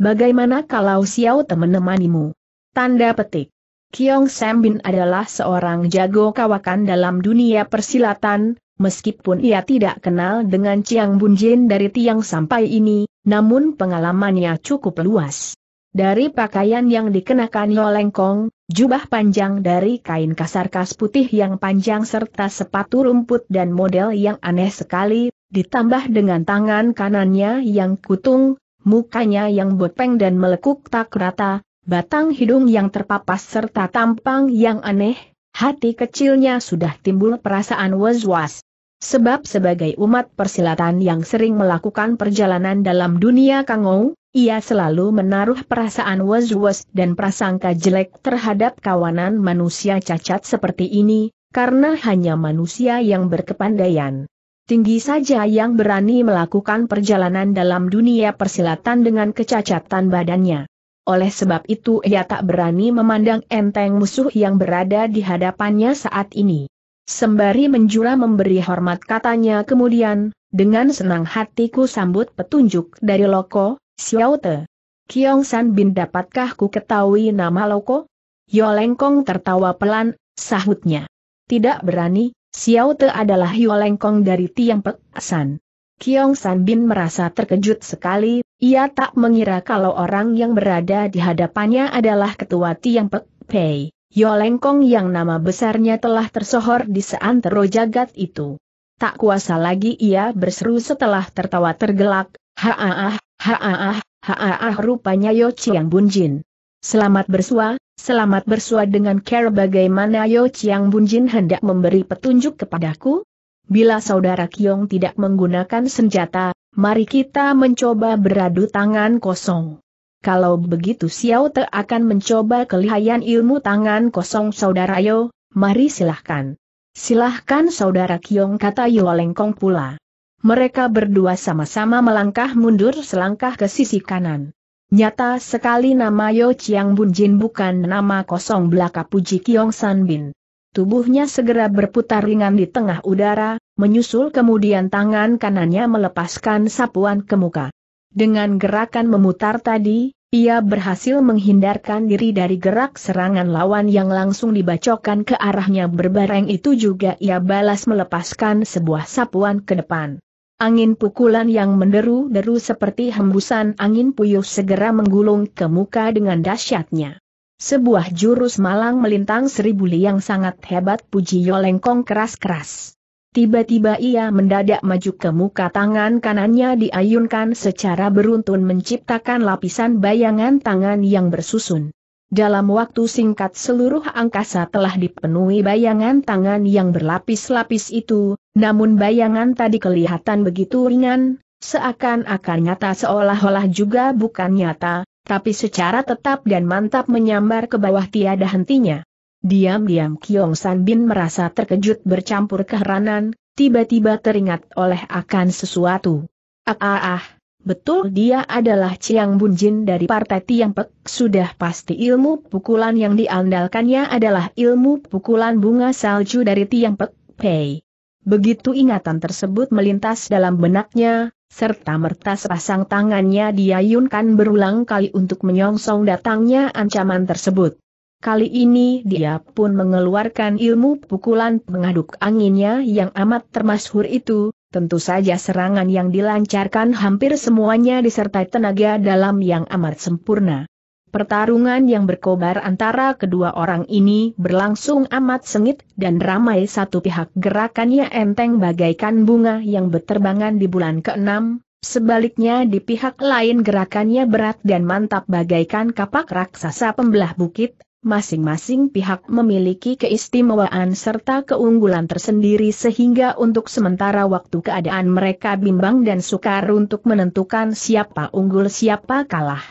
Bagaimana kalau Xiao teman-temanimu? Tanda petik. Kiong Sam Bin adalah seorang jago kawakan dalam dunia persilatan, meskipun ia tidak kenal dengan Chiang Bunjin dari Tiang sampai ini, namun pengalamannya cukup luas. Dari pakaian yang dikenakan Yolengkong, jubah panjang dari kain kasar kas putih yang panjang serta sepatu rumput dan model yang aneh sekali, ditambah dengan tangan kanannya yang kutung, mukanya yang bopeng dan melekuk tak rata, batang hidung yang terpapas serta tampang yang aneh, hati kecilnya sudah timbul perasaan was-was. Sebab sebagai umat persilatan yang sering melakukan perjalanan dalam dunia kangou, ia selalu menaruh perasaan was-was dan prasangka jelek terhadap kawanan manusia cacat seperti ini, karena hanya manusia yang berkepandaian. Tinggi saja yang berani melakukan perjalanan dalam dunia persilatan dengan kecacatan badannya oleh sebab itu ia tak berani memandang enteng musuh yang berada di hadapannya saat ini. Sembari menjura memberi hormat katanya kemudian, dengan senang hatiku sambut petunjuk dari Loko, Xiao Te. Kiong San Bin dapatkah ku ketahui nama Loko? Yolengkong tertawa pelan, sahutnya. Tidak berani, Xiao Te adalah Yolengkong dari Tiang Pek San. Kiong San Bin merasa terkejut sekali, ia tak mengira kalau orang yang berada di hadapannya adalah ketua Tiang Pek Pei, Yolengkong yang nama besarnya telah tersohor di seantero jagat itu. Tak kuasa lagi ia berseru setelah tertawa tergelak, haaah, haaah, haaah rupanya Yo Chiang Bunjin. Selamat bersua, selamat bersua dengan care bagaimana Yo Chiang Bunjin hendak memberi petunjuk kepadaku, Bila saudara Kiong tidak menggunakan senjata, mari kita mencoba beradu tangan kosong. Kalau begitu Xiao Te akan mencoba kelihayan ilmu tangan kosong saudara Yo, mari silahkan. Silahkan saudara Kiong kata Yolengkong pula. Mereka berdua sama-sama melangkah mundur selangkah ke sisi kanan. Nyata sekali nama Yo Chiang Jin bukan nama kosong belaka Puji Kiong San Bin. Tubuhnya segera berputar ringan di tengah udara, menyusul kemudian tangan kanannya melepaskan sapuan ke muka. Dengan gerakan memutar tadi, ia berhasil menghindarkan diri dari gerak serangan lawan yang langsung dibacokan ke arahnya berbareng itu juga ia balas melepaskan sebuah sapuan ke depan. Angin pukulan yang menderu-deru seperti hembusan angin puyuh segera menggulung ke muka dengan dahsyatnya. Sebuah jurus malang melintang seribu liang sangat hebat puji Yolengkong keras-keras. Tiba-tiba ia mendadak maju ke muka tangan kanannya diayunkan secara beruntun menciptakan lapisan bayangan tangan yang bersusun. Dalam waktu singkat seluruh angkasa telah dipenuhi bayangan tangan yang berlapis-lapis itu, namun bayangan tadi kelihatan begitu ringan, seakan-akan nyata seolah-olah juga bukan nyata, tapi secara tetap dan mantap menyambar ke bawah tiada hentinya. Diam-diam Kiong San Bin merasa terkejut bercampur keheranan, tiba-tiba teringat oleh akan sesuatu. Ah ah ah, betul dia adalah Chiang Jin dari Partai Tiang Pek, sudah pasti ilmu pukulan yang diandalkannya adalah ilmu pukulan bunga salju dari Tiang Pek, Pei. Begitu ingatan tersebut melintas dalam benaknya, serta merta sepasang tangannya diayunkan berulang kali untuk menyongsong datangnya ancaman tersebut. Kali ini dia pun mengeluarkan ilmu pukulan pengaduk anginnya yang amat termasyhur itu, tentu saja serangan yang dilancarkan hampir semuanya disertai tenaga dalam yang amat sempurna. Pertarungan yang berkobar antara kedua orang ini berlangsung amat sengit dan ramai satu pihak gerakannya enteng bagaikan bunga yang berterbangan di bulan keenam, sebaliknya di pihak lain gerakannya berat dan mantap bagaikan kapak raksasa pembelah bukit, masing-masing pihak memiliki keistimewaan serta keunggulan tersendiri sehingga untuk sementara waktu keadaan mereka bimbang dan sukar untuk menentukan siapa unggul siapa kalah.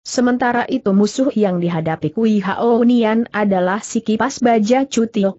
Sementara itu musuh yang dihadapi Kui Hao adalah si kipas baja Chu Tio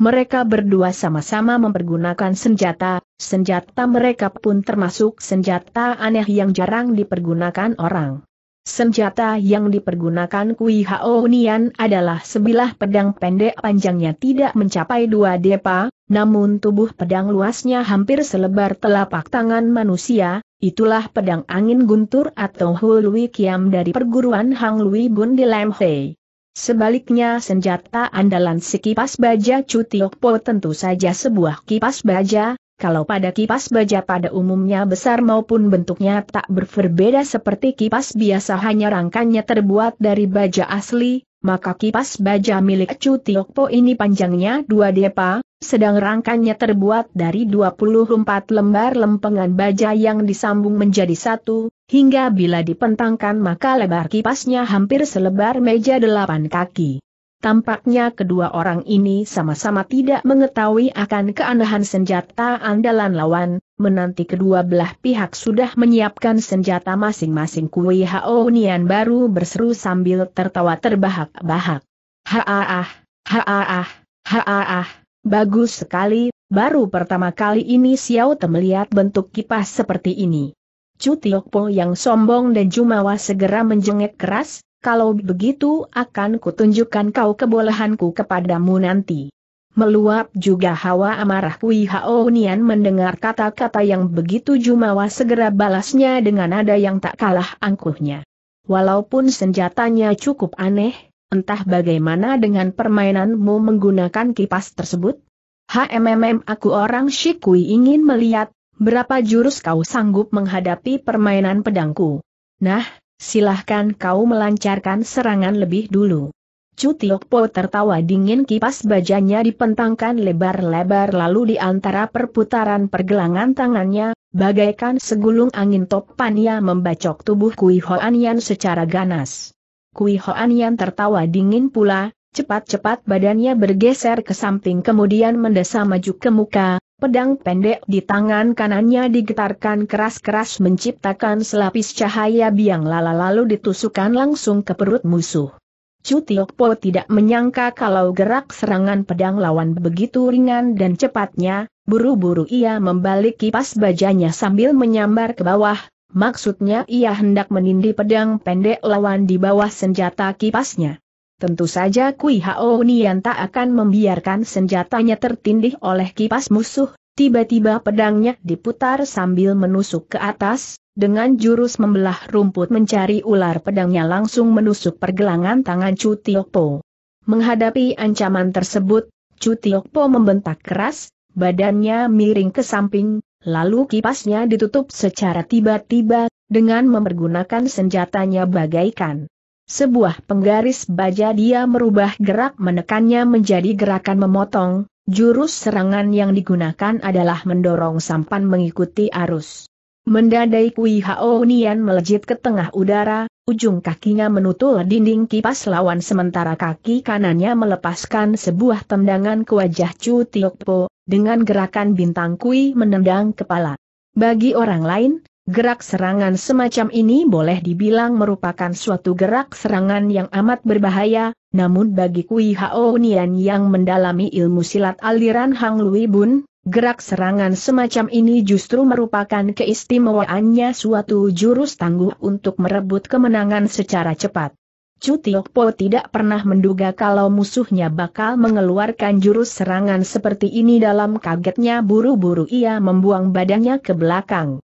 Mereka berdua sama-sama mempergunakan senjata, senjata mereka pun termasuk senjata aneh yang jarang dipergunakan orang. Senjata yang dipergunakan Kui Hao adalah sebilah pedang pendek panjangnya tidak mencapai dua depa, namun tubuh pedang luasnya hampir selebar telapak tangan manusia, Itulah pedang angin guntur atau Hului Kiam dari perguruan Hang Lui Bun di Lam Hei. Sebaliknya senjata andalan si kipas baja Cutiokpo tentu saja sebuah kipas baja, kalau pada kipas baja pada umumnya besar maupun bentuknya tak berbeda seperti kipas biasa hanya rangkanya terbuat dari baja asli, maka kipas baja milik Cutiokpo ini panjangnya dua depa, sedang rangkanya terbuat dari 24 lembar lempengan baja yang disambung menjadi satu, hingga bila dipentangkan maka lebar kipasnya hampir selebar meja delapan kaki. Tampaknya kedua orang ini sama-sama tidak mengetahui akan keanehan senjata andalan lawan, menanti kedua belah pihak sudah menyiapkan senjata masing-masing Kui Hao Nian baru berseru sambil tertawa terbahak-bahak. Haaah, haaah, haaah. Bagus sekali, baru pertama kali ini Xiao Te melihat bentuk kipas seperti ini. Chu Tiok yang sombong dan jumawa segera menjengek keras, kalau begitu akan kutunjukkan kau kebolehanku kepadamu nanti. Meluap juga hawa amarah Kui Hao Nian mendengar kata-kata yang begitu jumawa segera balasnya dengan nada yang tak kalah angkuhnya. Walaupun senjatanya cukup aneh, entah bagaimana dengan permainanmu menggunakan kipas tersebut? HMMM aku orang Shikui ingin melihat, berapa jurus kau sanggup menghadapi permainan pedangku. Nah, silahkan kau melancarkan serangan lebih dulu. Cutiokpo tertawa dingin kipas bajanya dipentangkan lebar-lebar lalu di antara perputaran pergelangan tangannya, bagaikan segulung angin topan ia membacok tubuh Kui Hoan Yan secara ganas. Kui Hoan Yan tertawa dingin pula, cepat-cepat badannya bergeser ke samping kemudian mendesa maju ke muka, pedang pendek di tangan kanannya digetarkan keras-keras menciptakan selapis cahaya biang lala lalu ditusukkan langsung ke perut musuh. Chu Tiok Po tidak menyangka kalau gerak serangan pedang lawan begitu ringan dan cepatnya, buru-buru ia membalik kipas bajanya sambil menyambar ke bawah, Maksudnya ia hendak menindih pedang pendek lawan di bawah senjata kipasnya. Tentu saja Kui Hao Nian tak akan membiarkan senjatanya tertindih oleh kipas musuh, tiba-tiba pedangnya diputar sambil menusuk ke atas, dengan jurus membelah rumput mencari ular pedangnya langsung menusuk pergelangan tangan Chu Tiok Po. Menghadapi ancaman tersebut, Chu Tiok Po membentak keras, badannya miring ke samping, Lalu kipasnya ditutup secara tiba-tiba, dengan mempergunakan senjatanya bagaikan sebuah penggaris baja dia merubah gerak menekannya menjadi gerakan memotong, jurus serangan yang digunakan adalah mendorong sampan mengikuti arus. Mendadai Kui Hao Nian melejit ke tengah udara, ujung kakinya menutul dinding kipas lawan sementara kaki kanannya melepaskan sebuah tendangan ke wajah Chu Tiok Po, dengan gerakan bintang Kui menendang kepala. Bagi orang lain, gerak serangan semacam ini boleh dibilang merupakan suatu gerak serangan yang amat berbahaya, namun bagi Kui Hao Nian yang mendalami ilmu silat aliran Hang Lui Bun, Gerak serangan semacam ini justru merupakan keistimewaannya suatu jurus tangguh untuk merebut kemenangan secara cepat. Cutiokpo tidak pernah menduga kalau musuhnya bakal mengeluarkan jurus serangan seperti ini dalam kagetnya buru-buru ia membuang badannya ke belakang.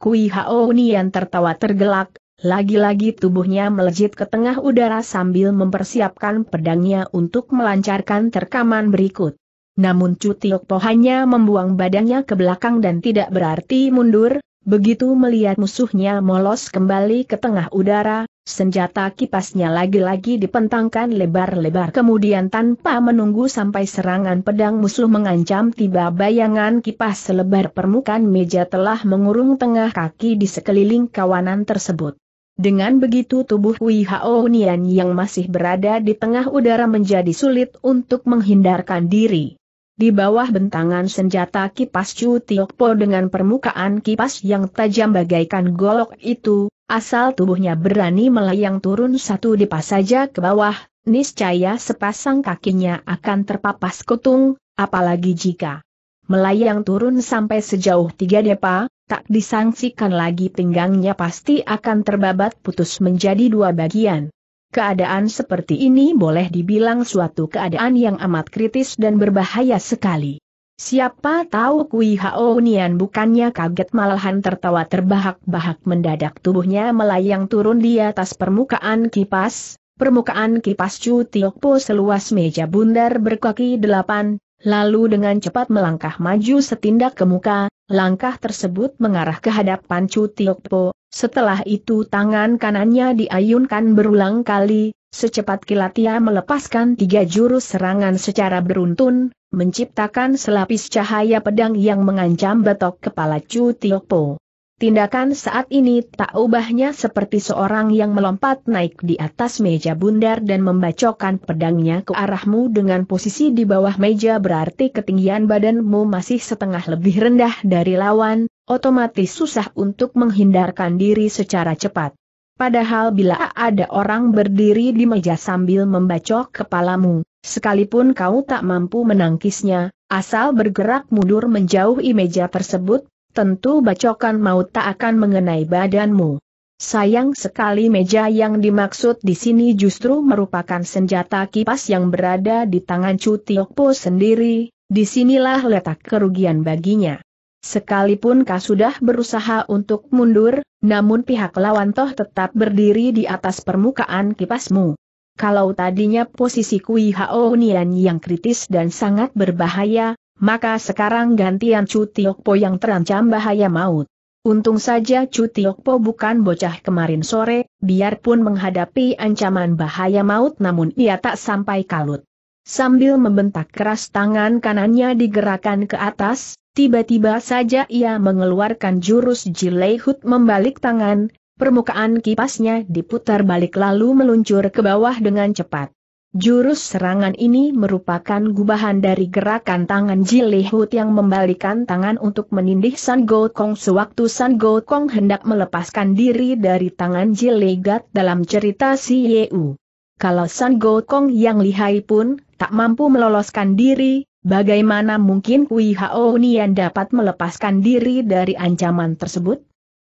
Kui Hao Nian tertawa tergelak, lagi-lagi tubuhnya melejit ke tengah udara sambil mempersiapkan pedangnya untuk melancarkan terkaman berikut. Namun Cutiok Po hanya membuang badannya ke belakang dan tidak berarti mundur, begitu melihat musuhnya molos kembali ke tengah udara, senjata kipasnya lagi-lagi dipentangkan lebar-lebar. Kemudian tanpa menunggu sampai serangan pedang musuh mengancam tiba bayangan kipas selebar permukaan meja telah mengurung tengah kaki di sekeliling kawanan tersebut. Dengan begitu tubuh Wei Hao Nian yang masih berada di tengah udara menjadi sulit untuk menghindarkan diri. Di bawah bentangan senjata kipas Chu Tiokpo dengan permukaan kipas yang tajam bagaikan golok itu, asal tubuhnya berani melayang turun satu dipas saja ke bawah, niscaya sepasang kakinya akan terpapas kutung, apalagi jika melayang turun sampai sejauh tiga depa, tak disangsikan lagi pinggangnya pasti akan terbabat putus menjadi dua bagian. Keadaan seperti ini boleh dibilang suatu keadaan yang amat kritis dan berbahaya sekali. Siapa tahu Kui Hao Nian bukannya kaget malahan tertawa terbahak-bahak mendadak tubuhnya melayang turun di atas permukaan kipas, permukaan kipas Chu Tiokpo seluas meja bundar berkaki delapan, lalu dengan cepat melangkah maju setindak ke muka, langkah tersebut mengarah ke hadapan Chu Tiokpo, setelah itu tangan kanannya diayunkan berulang kali, secepat kilat ia melepaskan tiga jurus serangan secara beruntun, menciptakan selapis cahaya pedang yang mengancam betok kepala Chu Tiopo. Tindakan saat ini tak ubahnya seperti seorang yang melompat naik di atas meja bundar dan membacokan pedangnya ke arahmu dengan posisi di bawah meja berarti ketinggian badanmu masih setengah lebih rendah dari lawan, otomatis susah untuk menghindarkan diri secara cepat. Padahal bila ada orang berdiri di meja sambil membacok kepalamu, sekalipun kau tak mampu menangkisnya, asal bergerak mundur menjauhi meja tersebut, tentu bacokan maut tak akan mengenai badanmu. Sayang sekali meja yang dimaksud di sini justru merupakan senjata kipas yang berada di tangan Cutiokpo sendiri, disinilah letak kerugian baginya. Sekalipun kau sudah berusaha untuk mundur, namun pihak lawan toh tetap berdiri di atas permukaan kipasmu. Kalau tadinya posisi Kui Hao Nian yang kritis dan sangat berbahaya, maka sekarang gantian Chu Tiokpo yang terancam bahaya maut. Untung saja Chu Tiokpo bukan bocah kemarin sore, biarpun menghadapi ancaman bahaya maut namun ia tak sampai kalut. Sambil membentak keras tangan kanannya digerakkan ke atas, Tiba-tiba saja ia mengeluarkan jurus Jilehut membalik tangan, permukaan kipasnya diputar balik lalu meluncur ke bawah dengan cepat. Jurus serangan ini merupakan gubahan dari gerakan tangan Jilehut yang membalikan tangan untuk menindih San Gokong sewaktu San Gokong hendak melepaskan diri dari tangan Jilegat dalam cerita Si Yeu. Kalau San Gokong yang lihai pun tak mampu meloloskan diri, Bagaimana mungkin Kui Hao Nian dapat melepaskan diri dari ancaman tersebut?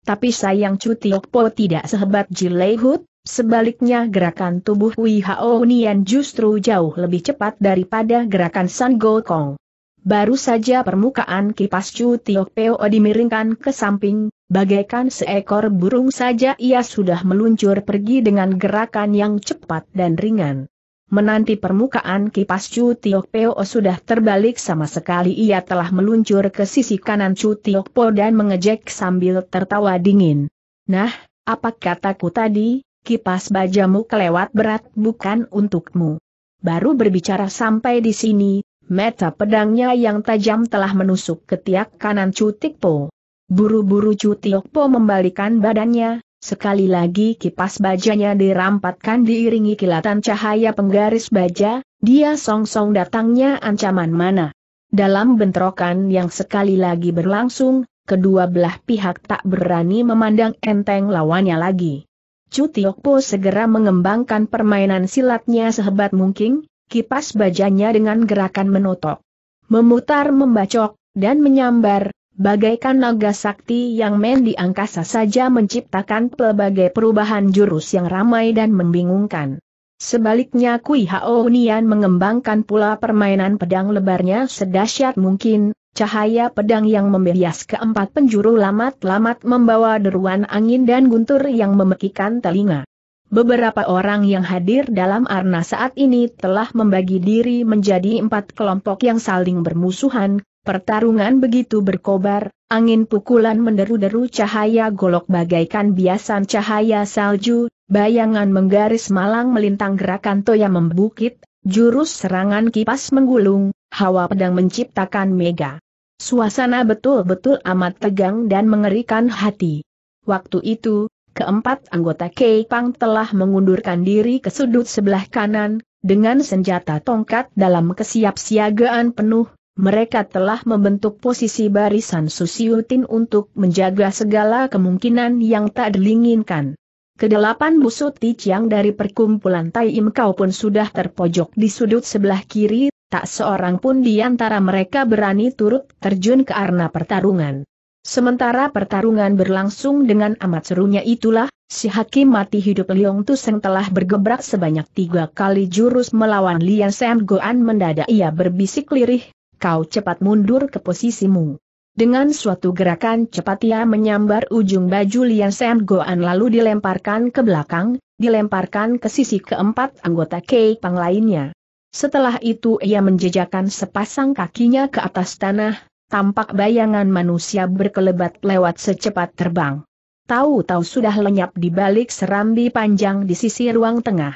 Tapi sayang Chu Tiok Po tidak sehebat Jilei Hut, sebaliknya gerakan tubuh Kui Hao Nian justru jauh lebih cepat daripada gerakan San Go Kong. Baru saja permukaan kipas Chu Tiok Po dimiringkan ke samping, bagaikan seekor burung saja ia sudah meluncur pergi dengan gerakan yang cepat dan ringan menanti permukaan kipas Chu Tiok Peo sudah terbalik sama sekali ia telah meluncur ke sisi kanan Chu Tiok Po dan mengejek sambil tertawa dingin. Nah, apa kataku tadi, kipas bajamu kelewat berat bukan untukmu. Baru berbicara sampai di sini, meta pedangnya yang tajam telah menusuk ke tiak kanan Chu Tiok Po. Buru-buru Chu Tiok Po membalikan badannya, Sekali lagi kipas bajanya dirampatkan diiringi kilatan cahaya penggaris baja, dia song-song datangnya ancaman mana. Dalam bentrokan yang sekali lagi berlangsung, kedua belah pihak tak berani memandang enteng lawannya lagi. Cutiokpo segera mengembangkan permainan silatnya sehebat mungkin, kipas bajanya dengan gerakan menotok, memutar membacok, dan menyambar, Bagaikan naga sakti yang main di angkasa saja menciptakan pelbagai perubahan jurus yang ramai dan membingungkan. Sebaliknya Kui Hao Nian mengembangkan pula permainan pedang lebarnya sedahsyat mungkin, cahaya pedang yang membias keempat penjuru lamat-lamat membawa deruan angin dan guntur yang memekikan telinga. Beberapa orang yang hadir dalam arna saat ini telah membagi diri menjadi empat kelompok yang saling bermusuhan, Pertarungan begitu berkobar, angin pukulan menderu-deru cahaya golok bagaikan biasan cahaya salju, bayangan menggaris malang melintang gerakan toya membukit, jurus serangan kipas menggulung, hawa pedang menciptakan mega. Suasana betul-betul amat tegang dan mengerikan hati. Waktu itu, keempat anggota Kei telah mengundurkan diri ke sudut sebelah kanan, dengan senjata tongkat dalam kesiapsiagaan penuh, mereka telah membentuk posisi barisan Susiutin untuk menjaga segala kemungkinan yang tak dilinginkan. Kedelapan busut Tijang dari perkumpulan Tai Im pun sudah terpojok di sudut sebelah kiri, tak seorang pun di antara mereka berani turut terjun ke arena pertarungan. Sementara pertarungan berlangsung dengan amat serunya itulah, si hakim mati hidup Liong Tuseng telah bergebrak sebanyak tiga kali jurus melawan Lian Sam Goan mendadak ia berbisik lirih, kau cepat mundur ke posisimu. Dengan suatu gerakan cepat ia menyambar ujung baju Lian Sam Goan lalu dilemparkan ke belakang, dilemparkan ke sisi keempat anggota Kei Pang lainnya. Setelah itu ia menjejakan sepasang kakinya ke atas tanah, tampak bayangan manusia berkelebat lewat secepat terbang. Tahu-tahu sudah lenyap di balik serambi panjang di sisi ruang tengah.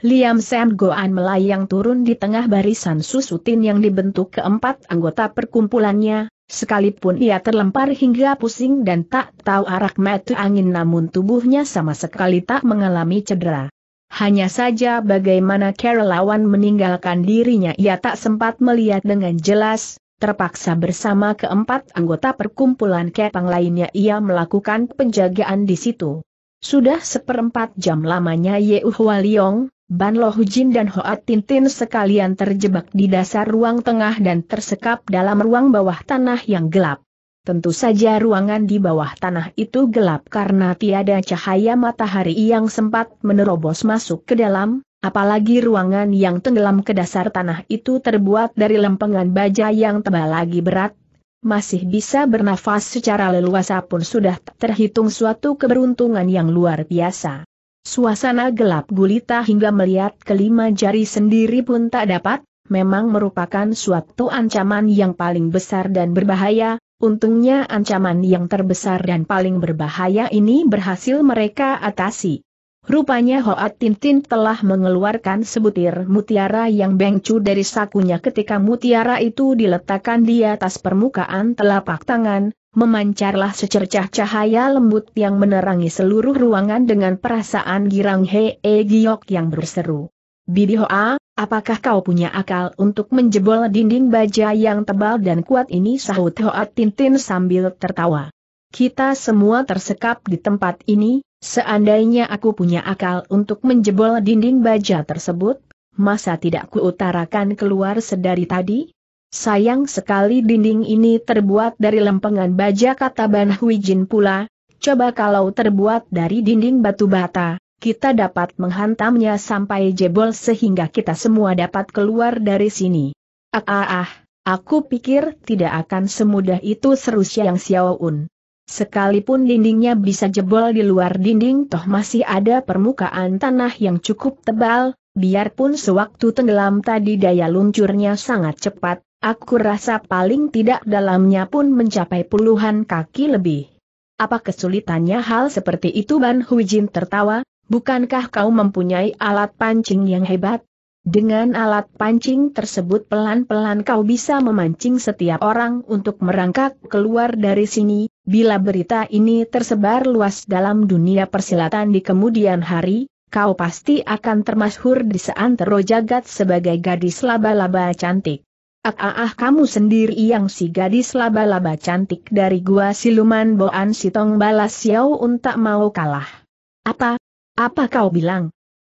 Liam Sam Goan melayang turun di tengah barisan susutin yang dibentuk keempat anggota perkumpulannya, Sekalipun ia terlempar hingga pusing dan tak tahu arah metu angin namun tubuhnya sama sekali tak mengalami cedera. Hanya saja bagaimana lawan meninggalkan dirinya ia tak sempat melihat dengan jelas, terpaksa bersama keempat anggota perkumpulan Kepang lainnya ia melakukan penjagaan di situ. Sudah seperempat jam lamanya Ye Liong, Ban Lo Hujin dan Hoat Tintin sekalian terjebak di dasar ruang tengah dan tersekap dalam ruang bawah tanah yang gelap. Tentu saja ruangan di bawah tanah itu gelap karena tiada cahaya matahari yang sempat menerobos masuk ke dalam, apalagi ruangan yang tenggelam ke dasar tanah itu terbuat dari lempengan baja yang tebal lagi berat, masih bisa bernafas secara leluasa pun sudah terhitung suatu keberuntungan yang luar biasa. Suasana gelap gulita hingga melihat kelima jari sendiri pun tak dapat, memang merupakan suatu ancaman yang paling besar dan berbahaya, untungnya ancaman yang terbesar dan paling berbahaya ini berhasil mereka atasi. Rupanya Hoat Tintin telah mengeluarkan sebutir mutiara yang bengcu dari sakunya ketika mutiara itu diletakkan di atas permukaan telapak tangan, memancarlah secercah cahaya lembut yang menerangi seluruh ruangan dengan perasaan girang hee giok yang berseru. Bibi Hoa, apakah kau punya akal untuk menjebol dinding baja yang tebal dan kuat ini sahut Hoa Tintin sambil tertawa. Kita semua tersekap di tempat ini, seandainya aku punya akal untuk menjebol dinding baja tersebut, masa tidak kuutarakan keluar sedari tadi? Sayang sekali dinding ini terbuat dari lempengan baja kata Ban Jin pula, coba kalau terbuat dari dinding batu bata, kita dapat menghantamnya sampai jebol sehingga kita semua dapat keluar dari sini. Ah ah ah, aku pikir tidak akan semudah itu seru Siang Un. Sekalipun dindingnya bisa jebol di luar dinding toh masih ada permukaan tanah yang cukup tebal, biarpun sewaktu tenggelam tadi daya luncurnya sangat cepat, Aku rasa paling tidak dalamnya pun mencapai puluhan kaki lebih. Apa kesulitannya hal seperti itu Ban Huijin tertawa, bukankah kau mempunyai alat pancing yang hebat? Dengan alat pancing tersebut pelan-pelan kau bisa memancing setiap orang untuk merangkak keluar dari sini, bila berita ini tersebar luas dalam dunia persilatan di kemudian hari, kau pasti akan termasyhur di seantero jagat sebagai gadis laba-laba cantik. Ah, ah, ah, kamu sendiri yang si gadis laba-laba cantik dari gua siluman boan Sitong balas Xiao Un mau kalah. Apa? Apa kau bilang?